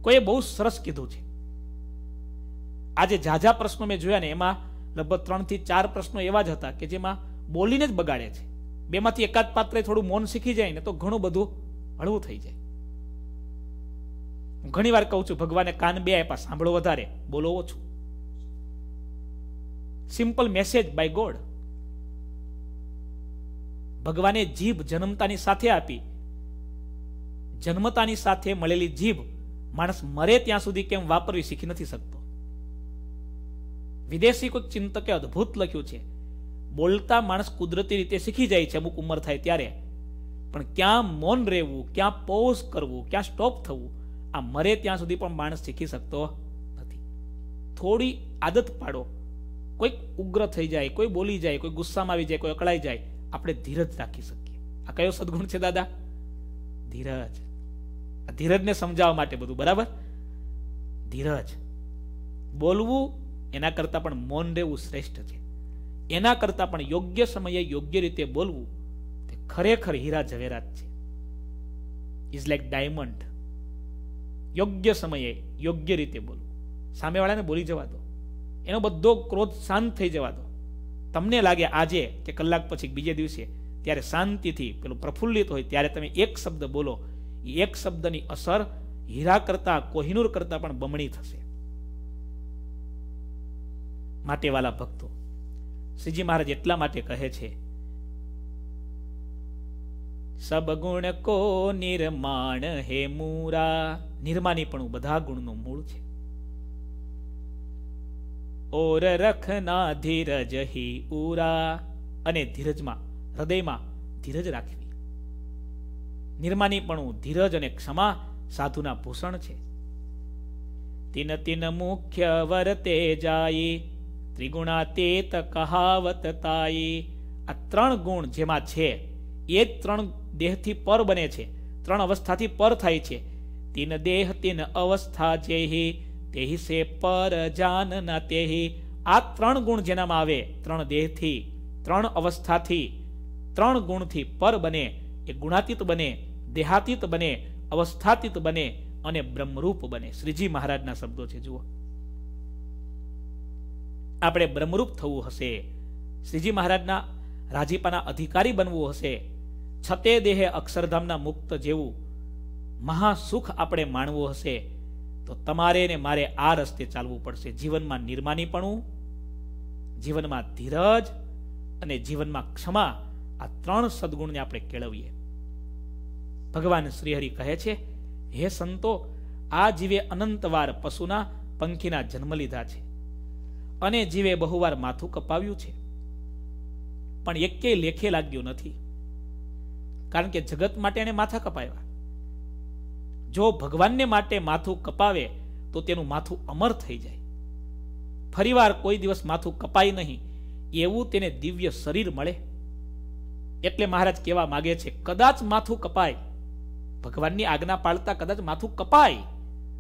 કોઈએ બહુ સરસ કીધું છે આજે ઝાઝા પ્રશ્નો મેં જોયા ને એમાં લગભગ ત્રણથી ચાર પ્રશ્નો એવા જ હતા કે જેમાં બોલીને જ બગાડે છે બેમાંથી એકાદ પાત્રે થોડું મૌન શીખી જાય ને તો ઘણું બધું હળવું થઈ જાય હું ઘણી વાર કહું છું ભગવાને કાન બે આપ્યા સાંભળો વધારે બોલો ઓછું સિમ્પલ મેસેજ બાય ગોડ ભગવાને જીભ જન્મતાની સાથે આપી જન્મતાની સાથે મળેલી જીભ માણસ મરે ત્યાં સુધી કેમ વાપરવી શીખી નથી શકતો વિદેશી કોઈ ચિંતકે અદ્ભુત લખ્યું છે બોલતા માણસ કુદરતી રીતે શીખી જાય છે અમુક ઉંમર થાય ત્યારે પણ ક્યાં મૌન રહેવું ક્યાં પોઝ કરવું ક્યાં સ્ટોપ થવું આ મરે ત્યાં સુધી પણ માણસ શીખી શકતો નથી થોડી આદત પાડો કોઈક ઉગ્ર થઈ જાય કોઈ બોલી જાય કોઈ ગુસ્સામાં આવી જાય કોઈ અકળાઈ જાય આપણે ધીરજ રાખી શકીએ આ કયો સદગુણ છે દાદા ધીરજ આ ધીરજને સમજાવવા માટે બધું બરાબર ધીરજ બોલવું એના કરતાં પણ મૌન રહેવું શ્રેષ્ઠ છે એના કરતાં પણ યોગ્ય સમયે યોગ્ય રીતે બોલવું તે ખરેખર હીરા ઝવેરાત છે ઇઝ લાઈક ડાયમંડ યોગ્ય સમયે યોગ્ય રીતે બોલવું સામેવાળાને બોલી જવા દો એનો બધો ક્રોધ શાંત થઈ જવા દો તમને લાગે આજે કે કલાક પછી બીજે દિવસે ત્યારે શાંતિથી પેલું પ્રફુલ્લિત હોય ત્યારે તમે એક શબ્દ બોલો એક શબ્દની અસર હીરા કરતા કોહિનૂર કરતા પણ બમણી થશે માટેવાલા ભક્તો શ્રીજી મહારાજ એટલા માટે કહે છે સબગુણ કો નિર્માણ હે મૂરા નિર્માની પણ બધા ગુણનું મૂળ છે ઓર રખના ધીરજ હિ ઉરા અને ધીરજમાં હૃદયમાં ધીરજ રાખવી નિર્માનીપણું ધીરજ અને ક્ષમા સાધુના ભૂષણ છે તિન તિન મુખ્ય વરતે જાઈ ત્રિગુણા તેત કહાવત તાઈ આ ત્રણ ગુણ જેમાં છે એ ત્રણ દેહથી પર બને છે ત્રણ અવસ્થાથી પર થાય છે તિન દેહ તિન અવસ્થા જેહી તેહી સે પર જાનના તેહી આ ત્રણ ગુણ જેનામાં આવે ત્રણ દેહથી ત્રણ અવસ્થાથી ત્રણ ગુણથી પર બને એ ગુણાતીત બને દેહાતીત બને અવસ્થાતીત બને અને બ્રહ્મરૂપ બને શ્રીજી મહારાજના શબ્દો છે જુઓ આપણે બ્રહ્મરૂપ થવું હશે શ્રીજી મહારાજના રાજીપાના અધિકારી બનવું હશે છતે દેહે અક્ષરધામના મુક્ત જેવું મહાસુખ આપણે માણવું હશે તો તમારે ને મારે આ રસ્તે ચાલવું પડશે જીવનમાં નિર્માનીપણું જીવનમાં ધીરજ અને જીવનમાં ક્ષમા આ ત્રણ સદગુણને આપણે કેળવીએ ભગવાન શ્રીહરિ કહે છે હે સંતો આ જીવે અનંતવાર પશુના પંખીના જન્મ લીધા છે અને જીવે બહુવાર માથું કપાવ્યું છે પણ એકેય લેખે લાગ્યું નથી કારણ કે જગત માટે એને માથા કપાયા જો ભગવાનને માટે માથું કપાવે તો તેનું માથું અમર થઈ જાય ફરીવાર કોઈ દિવસ માથું કપાય નહીં એવું તેને દિવ્ય શરીર મળે એટલે મહારાજ કહેવા માગે છે કદાચ માથું કપાય ભગવાનની આજ્ઞા પાળતા કદાચ માથું કપાય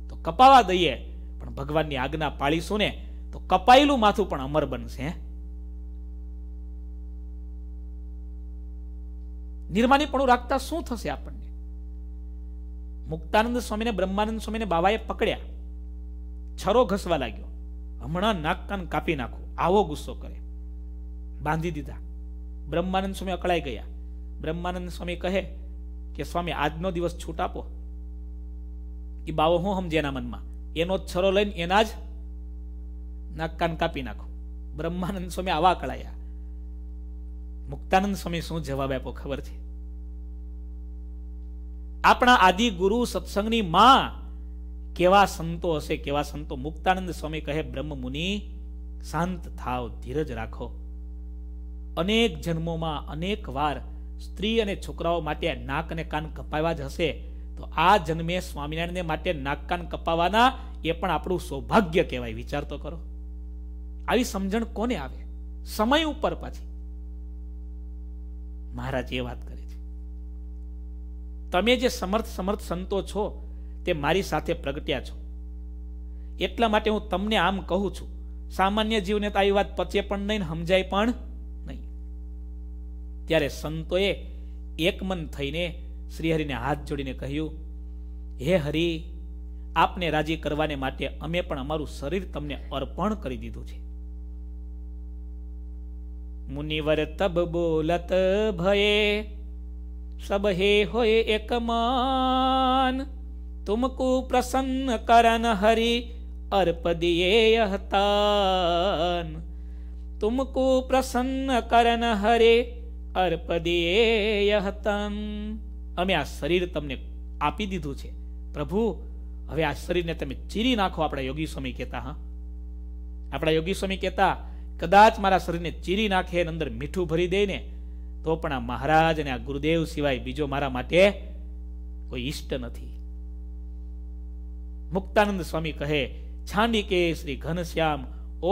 તો કપાવા દઈએ પણ ભગવાનની આજ્ઞા પાળીશું ને તો કપાયેલું માથું પણ અમર બનશે નિર્માનીપણું રાખતા શું થશે આપણને મુક્તાનંદ સ્વામીને બ્રહ્માનંદ સ્વામીને બાવાએ પકડ્યા છરો ઘસવા લાગ્યો હમણાં નાક કાન કાપી નાખો આવો ગુસ્સો કરે બાંધી દીધા બ્રહ્માનંદ સ્વામી અકળાઈ ગયા બ્રહ્માનંદ સ્વામી કહે કે સ્વામી આજનો દિવસ છૂટ આપો એ બાવો હું સમજે એના મનમાં એનો છરો લઈને એના જ નાક કાન કાપી નાખો બ્રહ્માનંદ સ્વામી આવા અકળાયા મુક્તાનંદ સ્વામી શું જવાબ આપો ખબર છે આપણા આદિ ગુરુ સત્સંગની માં કેવા સંતો હશે કેવા સંતો મુક્તાનંદ સ્વામી કહે બ્રહ્મ મુનિ શાંત થાવ ધીરજ રાખો અનેક જન્મોમાં અનેક વાર સ્ત્રી અને છોકરાઓ માટે નાક અને કાન કપાવા જ હશે તો આ જન્મે સ્વામિનારાયણને માટે નાક કાન કપાવાના એ પણ આપણું સૌભાગ્ય કહેવાય વિચાર તો કરો આવી સમજણ કોને આવે સમય ઉપર પછી મહારાજ એ વાત કરે તમે જે સમર્થ સમર્થ સંતો છો તે મારી સાથે પ્રગટ્યા છો એટલા માટે હું તમને આમ કહું છું સામાન્ય જીવને તો આવી વાત પચે પણ નહીં સમજાય પણ નહીં ત્યારે સંતોએ એકમન થઈને શ્રીહરિને હાથ જોડીને કહ્યું હે હરિ આપને રાજી કરવાને માટે અમે પણ અમારું શરીર તમને અર્પણ કરી દીધું છે મુનિવર તબ બોલત ભયે सबहे होए एकमान तुमको प्रसन्न करन हरि अर्प दिए यहतान तुमको प्रसन्न करन हरे અર્પ દેયહતમ અમે આ શરીર તમને આપી દીધું છે પ્રભુ હવે આ શરીરને તમે ચીરી નાખો આપણા યોગી સ્વામી કહેતા હા આપણા યોગી સ્વામી કહેતા કદાચ મારા શરીરને ચીરી નાખે અંદર મીઠું ભરી દે ને તો પણ આ મહારાજ અને આ ગુરુદેવ સિવાય બીજો મારા માટે કોઈ ઈષ્ટ નથી મુક્તાનંદ સ્વામી કહે છાંડી કે શ્રી ઘનશ્યામ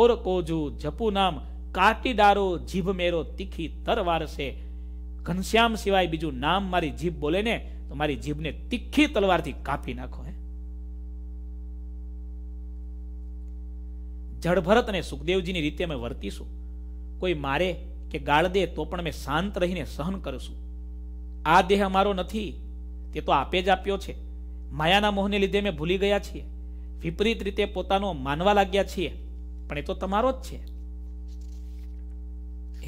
ઓર કોજુ જપુ નામ કાટીડારો જીભ મેરો તીખી તરવાર છે ઘનશ્યામ સિવાય બીજું નામ મારી જીભ બોલે ને તો મારી જીભને તીખી તલવારથી કાપી નાખો હે જળભરત અને સુખદેવજીની રીતે અમે વર્તીશું કોઈ મારે કે ગાળ દે તો પણ મેં શાંત રહીને સહન કરશું આ દેહ અમારો નથી તે તો આપે જ આપ્યો છે માયાના મોહને લીધે અમે ભૂલી ગયા છીએ વિપરીત રીતે પોતાનો માનવા લાગ્યા છીએ પણ એ તો તમારો જ છે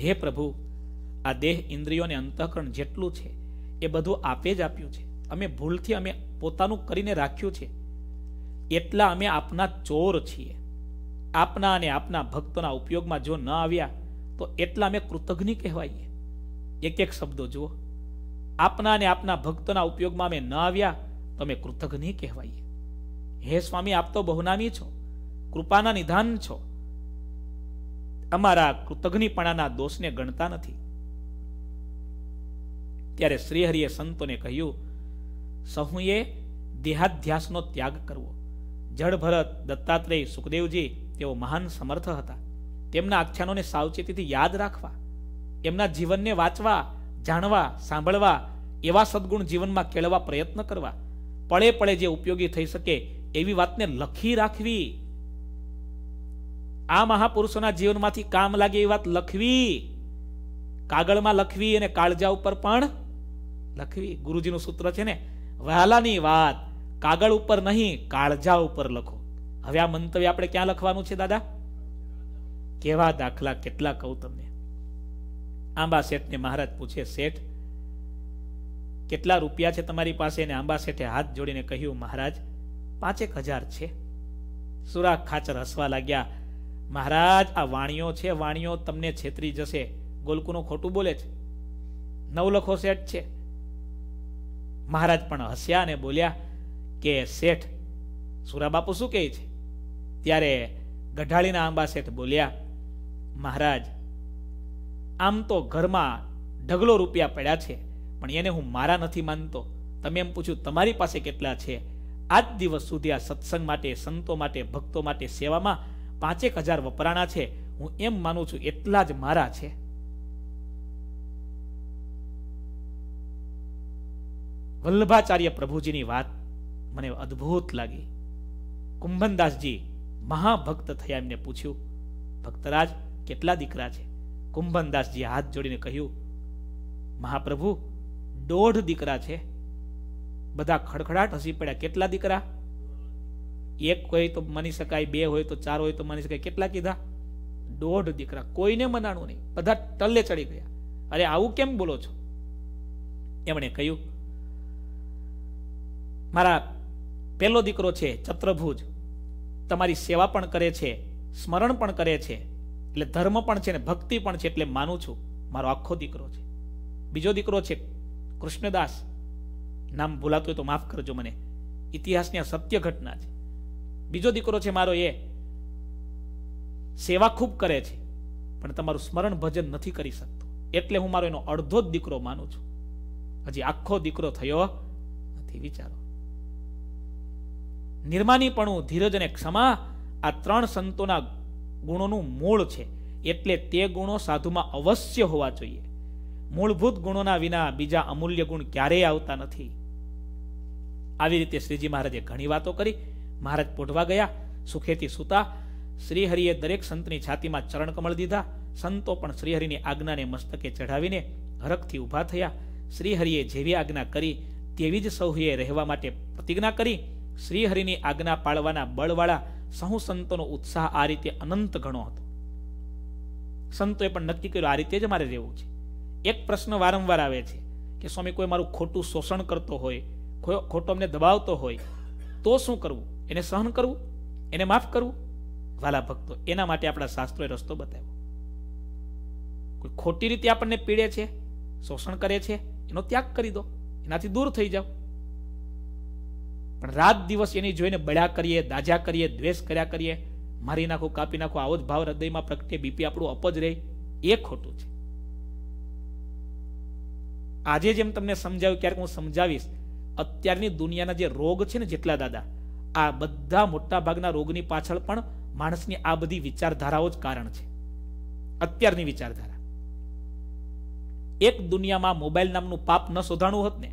હે પ્રભુ આ દેહ ઇન્દ્રિયોને અંતઃકરણ જેટલું છે એ બધું આપે જ આપ્યું છે અમે ભૂલથી અમે પોતાનું કરીને રાખ્યું છે એટલા અમે આપના ચોર છીએ આપના અને આપના ભક્તોના ઉપયોગમાં જો ન આવ્યા તો એટલા અમે કૃતજ્ઞ કહેવાઈએ એક એક શબ્દો જુઓ આપના અને આપના ભક્તોના ઉપયોગમાં અમે ન આવ્યા તો અમે કૃતજ્ઞ કહેવાઈએ હે સ્વામી આપ તો બહુનામી છો કૃપાના નિધાન છો અમારા કૃતજ્ઞપણાના દોષને ગણતા નથી ત્યારે શ્રીહરિએ સંતોને કહ્યું સહુએ દેહાધ્યાસનો ત્યાગ કરવો જળ દત્તાત્રેય સુખદેવજી તેઓ મહાન સમર્થ હતા તેમના આખ્યાનોને સાવચેતીથી યાદ રાખવા એમના જીવનને વાંચવા જાણવા સાંભળવા એવા સદગુણ જીવનમાં કેળવા પ્રયત્ન કરવા પળે પળે જે ઉપયોગી થઈ શકે એવી વાતને લખી રાખવી આ મહાપુરુષોના જીવનમાંથી કામ લાગે એ વાત લખવી કાગળમાં લખવી અને કાળજા ઉપર પણ લખવી ગુરુજીનું સૂત્ર છે ને વહાલાની વાત કાગળ ઉપર નહીં કાળજા ઉપર લખો હવે આ મંતવ્ય આપણે ક્યાં લખવાનું છે દાદા કેવા દાખલા કેટલા કહું તમને આંબા શેઠને મહારાજ પૂછે શેઠ કેટલા રૂપિયા છે તમારી પાસે અને આંબા શેઠે હાથ જોડીને કહ્યું મહારાજ પાંચેક હજાર છે સુરા ખાચર હસવા લાગ્યા મહારાજ આ વાણીઓ છે વાણીઓ તમને છેતરી જશે ગોલકુનું ખોટું બોલે છે નવલખો શેઠ છે મહારાજ પણ હસ્યા અને બોલ્યા કે શેઠ સુરા બાપુ શું કહે છે ત્યારે ગઢાળીના આંબા શેઠ બોલ્યા મહારાજ આમ તો ઘરમાં ઢગલો રૂપિયા પડ્યા છે પણ એને હું મારા નથી માનતો તમે એમ પૂછ્યું તમારી પાસે કેટલા છે આજ દિવસ સુધી આ સત્સંગ માટે સંતો માટે ભક્તો માટે સેવામાં પાંચેક હજાર વપરાણા છે હું એમ માનું છું એટલા જ મારા છે વલ્લભાચાર્ય પ્રભુજીની વાત મને અદ્ભુત લાગી કુંભનદાસજી મહાભક્ત થયા એમને પૂછ્યું ભક્તરાજ કેટલા દીકરા છે કુંભનદાસજીએ હાથ જોડીને કહ્યું મહાપ્રભુ દોઢ દીકરા છે બધા ખડખડાટ હસી પડ્યા કેટલા દીકરા એક હોય તો માની શકાય બે હોય તો ચાર હોય તો માની શકાય કેટલા કીધા દોઢ દીકરા કોઈને મનાણું નહીં બધા ટલ્લે ચડી ગયા અરે આવું કેમ બોલો છો એમણે કહ્યું મારા પહેલો દીકરો છે ચત્રભુજ તમારી સેવા પણ કરે છે સ્મરણ પણ કરે છે એટલે ધર્મ પણ છે ને ભક્તિ પણ છે એટલે માનું છું મારો આખો દીકરો છે બીજો દીકરો છે કૃષ્ણદાસ નામ ભૂલાતું હોય તો માફ કરજો મને ઇતિહાસની આ સત્ય ઘટના છે બીજો દીકરો છે મારો એ સેવા ખૂબ કરે છે પણ તમારું સ્મરણ ભજન નથી કરી શકતો એટલે હું મારો એનો અડધો જ દીકરો માનું છું હજી આખો દીકરો થયો નથી વિચારો નિર્માની પણ હું ધીરજ અને ક્ષમા આ ત્રણ સંતોના ગુણોનું મૂળ છે એટલે તે ગુણો સાધુમાં અવશ્ય હોવા જોઈએ મૂળભૂત ગુણોના વિના બીજા અમૂલ્ય ગુણ ક્યારેય આવતા નથી આવી રીતે શ્રીજી મહારાજે ઘણી વાતો કરી મહારાજ પોઢવા ગયા સુખેથી સુતા શ્રીહરિએ દરેક સંતની છાતીમાં ચરણ કમળ દીધા સંતો પણ શ્રીહરિની આજ્ઞાને મસ્તકે ચઢાવીને હરખથી ઊભા થયા શ્રીહરિએ જેવી આજ્ઞા કરી તેવી જ સૌએ રહેવા માટે પ્રતિજ્ઞા કરી શ્રીહરિની આજ્ઞા પાળવાના બળવાળા સહુ સંતોનો ઉત્સાહ આ રીતે અનંત ઘણો હતો સંતોએ પણ નક્કી કર્યું આ રીતે જ મારે રહેવું છે એક પ્રશ્ન વારંવાર આવે છે કે સ્વામી કોઈ મારું ખોટું શોષણ કરતો હોય ખોટો અમને દબાવતો હોય તો શું કરવું એને સહન કરવું એને માફ કરવું વાલા ભક્તો એના માટે આપણા શાસ્ત્રોએ રસ્તો બતાવ્યો કોઈ ખોટી રીતે આપણને પીડે છે શોષણ કરે છે એનો ત્યાગ કરી દો એનાથી દૂર થઈ જાઓ પણ રાત દિવસ એની જોઈને બળ્યા કરીએ દાજા કરીએ દ્વેષ કર્યા કરીએ મારી નાખો કાપી નાખો આવો જ ભાવ હૃદયમાં પ્રગટે બીપી આપણું અપજ રહે એ ખોટું છે આજે જેમ તમને સમજાવ્યું ક્યારેક હું સમજાવીશ અત્યારની દુનિયાના જે રોગ છે ને જેટલા દાદા આ બધા મોટા ભાગના રોગની પાછળ પણ માણસની આ બધી વિચારધારાઓ જ કારણ છે અત્યારની વિચારધારા એક દુનિયામાં મોબાઈલ નામનું પાપ ન શોધાણું હોત ને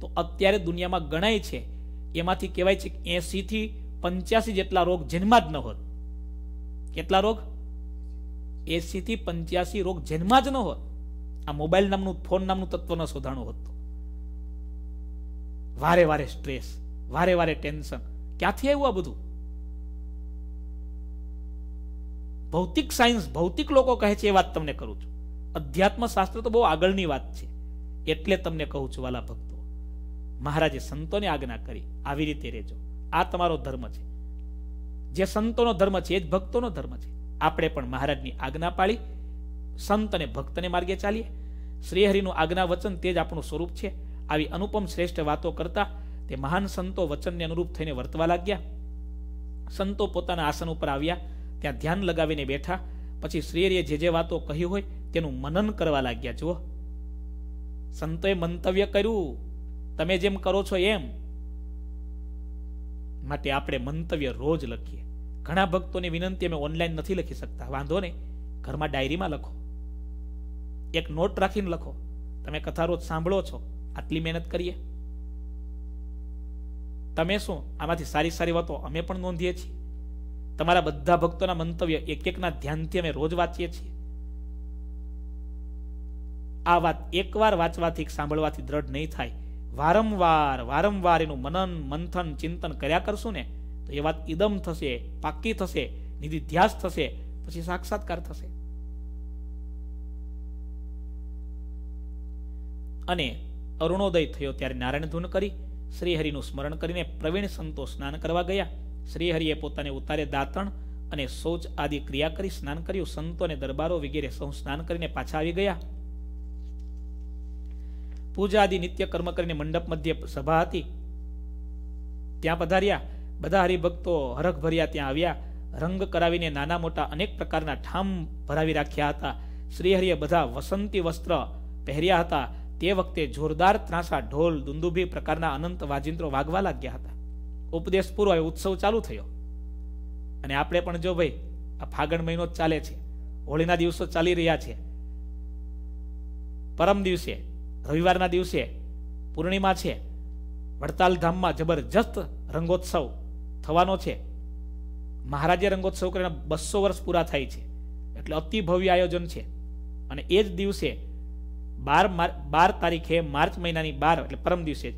તો અત્યારે દુનિયામાં ગણાય છે એમાંથી કહેવાય છે કે એસી થી પંચ્યાસી જેટલા રોગ જન્મા જ ન હોત કેટલા રોગ એસી થી પંચ્યાસી રોગ જન્મા જ ન હોત આ મોબાઈલ નામનું ફોન નામનું તત્વ ન શોધાણું હતું વારે વારે સ્ટ્રેસ વારે વારે ટેન્શન ક્યાંથી આવ્યું આ બધું ભૌતિક સાયન્સ ભૌતિક લોકો કહે છે એ વાત તમને કરું છું અધ્યાત્મ શાસ્ત્ર તો બહુ આગળની વાત છે એટલે તમને કહું છું વાલા ભક્તો મહારાજે સંતોને આજ્ઞા કરી આવી રીતે રહેજો આ તમારો ધર્મ છે જે સંતોનો ધર્મ છે એ જ ભક્તોનો ધર્મ છે આપણે પણ મહારાજની આજ્ઞા પાળી સંત અને ભક્તને માર્ગે ચાલીએ શ્રીહરિનું આજ્ઞા વચન તે જ આપણું સ્વરૂપ છે આવી અનુપમ શ્રેષ્ઠ વાતો કરતા તે મહાન સંતો વચનને અનુરૂપ થઈને વર્તવા લાગ્યા સંતો પોતાના આસન ઉપર આવ્યા ત્યાં ધ્યાન લગાવીને બેઠા પછી શ્રીહરિએ જે જે વાતો કહી હોય તેનું મનન કરવા લાગ્યા જુઓ સંતોએ મંતવ્ય કર્યું તમે જેમ કરો છો એમ માટે આપણે મંતવ્ય રોજ લખીએ ઘણા ભક્તોની વિનંતી અમે ઓનલાઈન નથી લખી શકતા વાંધો નહીં ઘરમાં ડાયરીમાં લખો એક નોટ રાખીને લખો તમે કથા રોજ સાંભળો છો આટલી મહેનત કરીએ તમે શું આમાંથી સારી સારી વાતો અમે પણ નોંધીએ છીએ તમારા બધા ભક્તોના મંતવ્ય એક એકના ધ્યાનથી અમે રોજ વાંચીએ છીએ આ વાત એકવાર વાંચવાથી સાંભળવાથી દ્રઢ નહીં થાય વારંવાર વારંવાર એનું મનન મંથન ચિંતન કર્યા કરશું ને તો એ વાત ઇદમ થશે પાક્કી થશે નિધિધ્યાસ થશે પછી સાક્ષાત્કાર થશે અને અરુણોદય થયો ત્યારે નારાયણ ધૂન કરી શ્રીહરિનું સ્મરણ કરીને પ્રવીણ સંતો સ્નાન કરવા ગયા શ્રીહરિએ પોતાને ઉતારે દાંતણ અને શૌચ આદિ ક્રિયા કરી સ્નાન કર્યું સંતો અને દરબારો વગેરે સૌ સ્નાન કરીને પાછા આવી ગયા પૂજા આદિ નિત્ય કર્મ કરીને મંડપ મધ્ય સભા હતી ત્યાં પધાર્યા બધા હરિભક્તો હરખ ભર્યા ત્યાં આવ્યા રંગ કરાવીને નાના મોટા અનેક પ્રકારના ઠામ ભરાવી રાખ્યા હતા શ્રીહરિએ બધા વસંતી વસ્ત્ર પહેર્યા હતા તે વખતે જોરદાર ત્રાસા ઢોલ દુંદુભી પ્રકારના અનંત વાજિંત્રો વાગવા લાગ્યા હતા ઉપદેશ પૂરો ઉત્સવ ચાલુ થયો અને આપણે પણ જો ભાઈ આ ફાગણ મહિનો ચાલે છે હોળીના દિવસો ચાલી રહ્યા છે પરમ દિવસે રવિવારના દિવસે પૂર્ણિમા છે વડતાલ ધામમાં જબરજસ્ત રંગોત્સવ થવાનો છે મહારાજે રંગોત્સવ કરીને બસો વર્ષ પૂરા થાય છે એટલે અતિ ભવ્ય આયોજન છે અને એ જ દિવસે બાર બાર તારીખે માર્ચ મહિનાની બાર એટલે પરમ દિવસે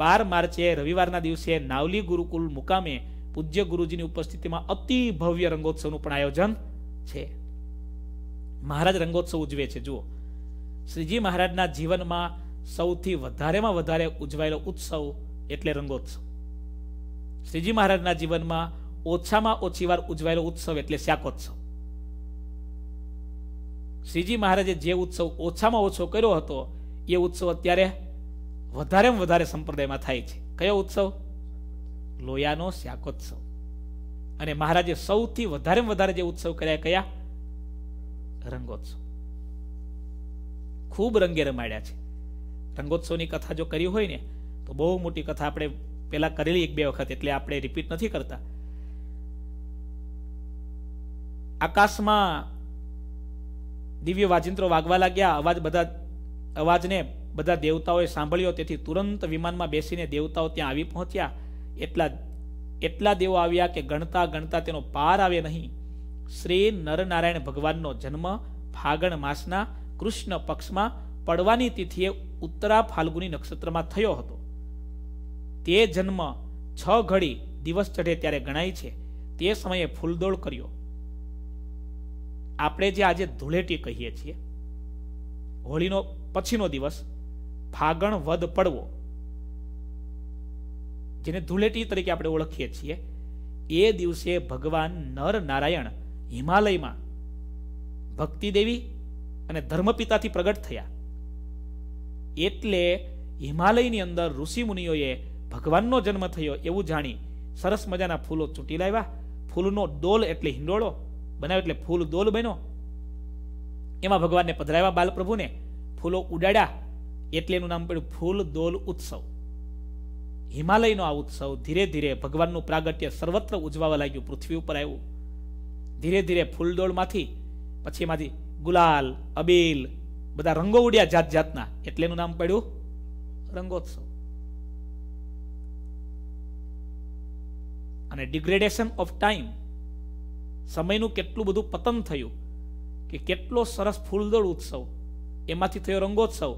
બાર માર્ચે રવિવારના દિવસે નાવલી ગુરુકુલ મુકામે પૂજ્ય ગુરુજીની ઉપસ્થિતિમાં અતિ ભવ્ય રંગોત્સવનું પણ આયોજન છે મહારાજ રંગોત્સવ ઉજવે છે જુઓ શ્રીજી મહારાજના જીવનમાં સૌથી વધારેમાં વધારે ઉજવાયેલો ઉત્સવ એટલે રંગોત્સવ શ્રીજી મહારાજના જીવનમાં ઓછામાં ઓછી વાર ઉજવાયેલો ઉત્સવ એટલે શાકોત્સવ શ્રીજી મહારાજે જે ઉત્સવ ઓછામાં ઓછો કર્યો હતો એ ઉત્સવ અત્યારે વધારેમાં વધારે સંપ્રદાયમાં થાય છે કયો ઉત્સવ લોયાનો શાકોત્સવ અને મહારાજે સૌથી વધારેમાં વધારે જે ઉત્સવ કર્યા કયા રંગોત્સવ ખૂબ રંગે રમાડ્યા છે રંગોત્સવની કથા જો કરી હોય ને તો બહુ મોટી કથા આપણે પહેલાં કરેલી એક બે વખત એટલે આપણે રિપીટ નથી કરતા આકાશમાં દિવ્ય વાજિંત્રો વાગવા લાગ્યા અવાજ બધા અવાજને બધા દેવતાઓએ સાંભળ્યો તેથી તુરંત વિમાનમાં બેસીને દેવતાઓ ત્યાં આવી પહોંચ્યા એટલા એટલા દેવો આવ્યા કે ગણતા ગણતા તેનો પાર આવે નહીં શ્રી નરનારાયણ ભગવાનનો જન્મ ફાગણ માસના કૃષ્ણ પક્ષમાં પડવાની તિથિએ ઉત્તરા ફાલ્ગુની નક્ષત્રમાં થયો હતો તે જન્મ છ ઘડી દિવસ ચઢે ત્યારે ગણાય છે તે સમયે ફૂલદોળ કર્યો આપણે જે આજે ધૂળેટી કહીએ છીએ હોળીનો પછીનો દિવસ ફાગણ વદ પડવો જેને ધૂળેટી તરીકે આપણે ઓળખીએ છીએ એ દિવસે ભગવાન નર નારાયણ હિમાલયમાં ભક્તિદેવી અને ધર્મપિતાથી પ્રગટ થયા એટલે હિમાલયની અંદર ઋષિ મુનિઓએ ભગવાનનો જન્મ થયો એવું જાણી સરસ મજાના ફૂલો ચૂંટી લાવ્યા ફૂલનો ડોલ એટલે હિંડોળો બનાવ્યો એટલે ફૂલ ડોલ બન્યો એમાં ભગવાનને પધરાવ્યા બાલપ્રભુને ફૂલો ઉડાડ્યા એટલે એનું નામ પડ્યું ફૂલ દોલ ઉત્સવ હિમાલયનો આ ઉત્સવ ધીરે ધીરે ભગવાનનું પ્રાગટ્ય સર્વત્ર ઉજવાવા લાગ્યું પૃથ્વી ઉપર આવ્યું ધીરે ધીરે ફૂલદોળમાંથી પછી એમાંથી ગુલાલ અબીલ બધા રંગો ઉડ્યા જાત જાતના એટલે એનું નામ પડ્યું રંગોત્સવ અને ડિગ્રેડેશન ઓફ ટાઈમ સમયનું કેટલું બધું પતન થયું કે કેટલો સરસ ફૂલદોળ ઉત્સવ એમાંથી થયો રંગોત્સવ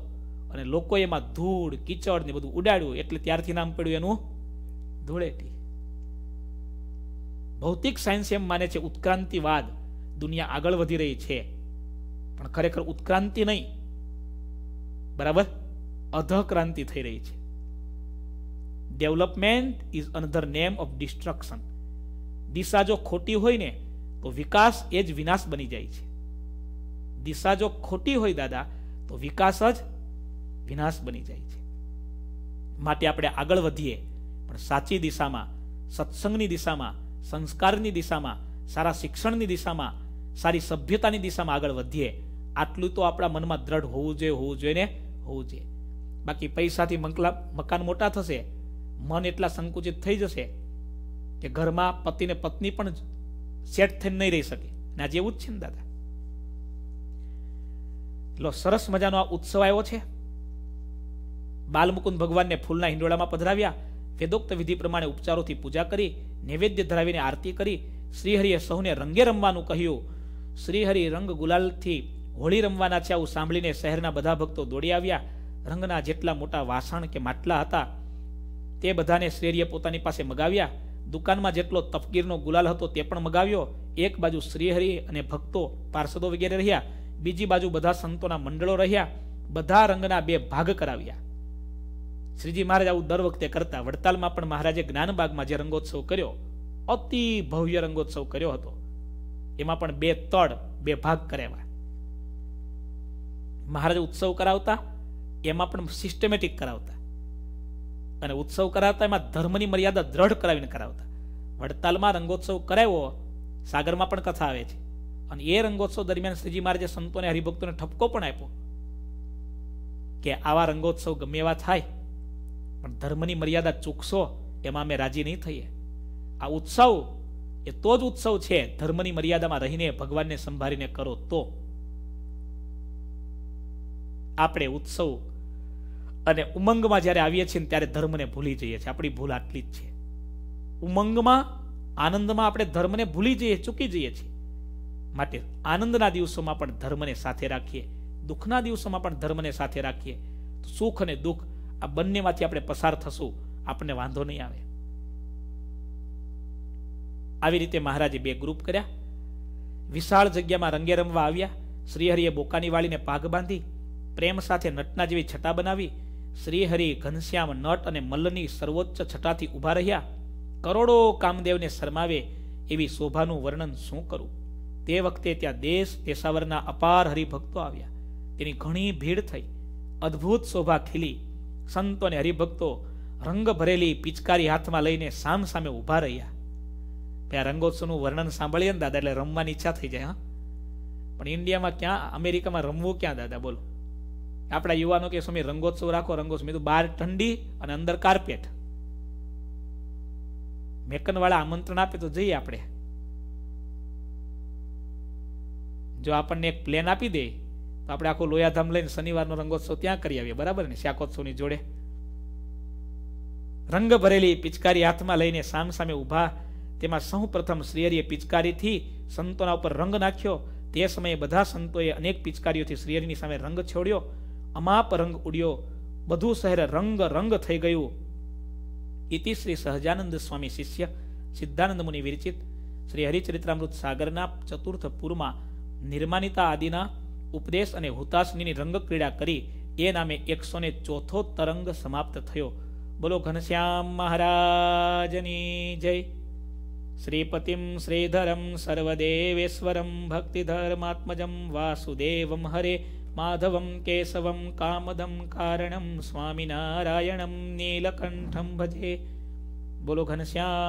અને લોકો એમાં ધૂળ કીચડ ને બધું ઉડાડ્યું એટલે ત્યારથી નામ પડ્યું એનું ધૂળેટી ભૌતિક સાયન્સ એમ માને છે ઉત્ક્રાંતિવાદ દુનિયા આગળ વધી રહી છે પણ ખરેખર ઉત્ક્રાંતિ નહીં બરાબર અધક્રાંતિ થઈ રહી છે development is another name of destruction દિશા જો ખોટી હોય ને તો વિકાસ એ જ વિનાશ બની જાય છે દિશા જો ખોટી હોય દાદા તો વિકાસ જ વિનાશ બની જાય છે માટે આપણે આગળ વધીએ પણ સાચી દિશામાં સત્સંગની દિશામાં સંસ્કારની દિશામાં સારા શિક્ષણની દિશામાં સારી સભ્યતાની દિશામાં આગળ વધીએ આટલું તો આપણા મનમાં દ્રઢ હોવું જોઈએ હોવું જોઈએ ને હોવું જોઈએ બાકી પૈસાથી મંકલા મકાન મોટા થશે મન એટલા સંકુચિત થઈ જશે કે ઘરમાં પતિ ને પત્ની પણ સેટ થઈને નહીં રહી શકે ને આ જેવું જ છે ને દાદા એટલો સરસ મજાનો આ ઉત્સવ આવ્યો છે બાલમુકુંદ ભગવાનને ફૂલના હિંડોળામાં પધરાવ્યા વેદોક્ત વિધિ પ્રમાણે ઉપચારોથી પૂજા કરી નૈવેદ્ય ધરાવીને આરતી કરી શ્રીહરિએ સૌને રંગે રમવાનું કહ્યું શ્રીહરિ રંગ ગુલાલથી હોળી રમવાના છે આવું સાંભળીને શહેરના બધા ભક્તો દોડી આવ્યા રંગના જેટલા મોટા વાસણ કે માટલા હતા તે બધાને શ્રેરીએ પોતાની પાસે મગાવ્યા દુકાનમાં જેટલો તફગીરનો ગુલાલ હતો તે પણ મગાવ્યો એક બાજુ શ્રીહરિ અને ભક્તો પાર્ષદો વગેરે રહ્યા બીજી બાજુ બધા સંતોના મંડળો રહ્યા બધા રંગના બે ભાગ કરાવ્યા શ્રીજી મહારાજ આવું દર વખતે કરતા વડતાલમાં પણ મહારાજે જ્ઞાનબાગમાં જે રંગોત્સવ કર્યો અતિ ભવ્ય રંગોત્સવ કર્યો હતો એમાં પણ બે તળ બે ભાગ કરાવ્યા મહારાજ ઉત્સવ કરાવતા એમાં પણ સિસ્ટમેટિક કરાવતા અને ઉત્સવ કરાવતા એમાં ધર્મની મર્યાદા દ્રઢ કરાવીને કરાવતા વડતાલમાં રંગોત્સવ કરાવ્યો સાગરમાં પણ કથા આવે છે અને એ રંગોત્સવ દરમિયાન શ્રીજી મહારાજે સંતોને હરિભક્તોને ઠપકો પણ આપ્યો કે આવા રંગોત્સવ ગમે એવા થાય પણ ધર્મની મર્યાદા ચૂકશો એમાં અમે રાજી નહીં થઈએ આ ઉત્સવ એ તો જ ઉત્સવ છે ધર્મની મર્યાદામાં રહીને ભગવાનને સંભાળીને કરો તો આપણે ઉત્સવ અને ઉમંગમાં જ્યારે આવીએ છીએ ત્યારે ધર્મને ભૂલી જઈએ છીએ આપણી ભૂલ આટલી જ છે ઉમંગમાં આનંદમાં આપણે ધર્મને ભૂલી જઈએ ચૂકી જઈએ છીએ માટે આનંદના દિવસોમાં પણ ધર્મને સાથે રાખીએ દુઃખના દિવસોમાં પણ ધર્મને સાથે રાખીએ સુખ અને દુઃખ આ બંનેમાંથી આપણે પસાર થશું આપણને વાંધો નહીં આવે આવી રીતે મહારાજે બે ગ્રુપ કર્યા વિશાળ જગ્યામાં રંગે રમવા આવ્યા શ્રીહરિએ બોકાની વાળીને પાગ બાંધી પ્રેમ સાથે નટના જેવી છટા બનાવી શ્રીહરિ ઘનશ્યામ નટ અને મલ્લની સર્વોચ્ચ છટાથી ઊભા રહ્યા કરોડો કામદેવને શરમાવે એવી શોભાનું વર્ણન શું કરું તે વખતે ત્યાં દેશ દેશાવરના અપાર હરિભક્તો આવ્યા તેની ઘણી ભીડ થઈ અદ્ભુત શોભા ખીલી સંતો અને હરિભક્તો રંગ ભરેલી પિચકારી હાથમાં લઈને સામ સામે ઊભા રહ્યા ત્યાં રંગોત્સવનું વર્ણન સાંભળીએ ને દાદા એટલે રમવાની ઈચ્છા થઈ જાય હા પણ ઇન્ડિયામાં ક્યાં અમેરિકામાં રમવું ક્યાં દાદા બોલો આપણા યુવાનો કે સ્વામી રંગોત્સવ રાખો રંગોત્સવ મેં તો બહાર ઠંડી અને અંદર કાર્પેટ મેકનવાળા આમંત્રણ આપે તો જઈએ આપણે જો આપણને એક પ્લેન આપી દે તો આપણે આખું લોયાધામ લઈને શનિવારનો રંગોત્સવ ત્યાં કરી આવીએ બરાબર ને શાકોત્સવની જોડે રંગ ભરેલી પિચકારી હાથમાં લઈને સામ સામે ઊભા તેમાં સૌ પ્રથમ શ્રીહરિએ પિચકારીથી સંતોના ઉપર રંગ નાખ્યો તે સમયે બધા સંતોએ અનેક પિચકારીઓથી શ્રીહરિની સામે રંગ છોડ્યો અમાપ રંગ ઉડ્યો બધું શહેર રંગ રંગ થઈ ગયું ઇતિ શ્રી સહજાનંદ સ્વામી શિષ્ય સિદ્ધાનંદ મુનિ વિરચિત શ્રી હરિચરિત્રામૃત સાગરના ચતુર્થ પૂરમાં નિર્માનિતા આદિના ઉપદેશ અને હુતાશનીની રંગક્રીડા કરી એ નામે એકસો ને ચોથો તરંગ સમાપ્ત થયો બોલો ઘનશ્યામ મહારાજની જય શ્રીપતિમ શ્રીધરમ સર્વદેવેશ્વરમ ભક્તિધર્માત્મજમ વાસુદેવમ હરે माधवं केशवं कामदं कारणं स्वामिनारायणं नीलकण्ठं भजे बोलो घनश्याम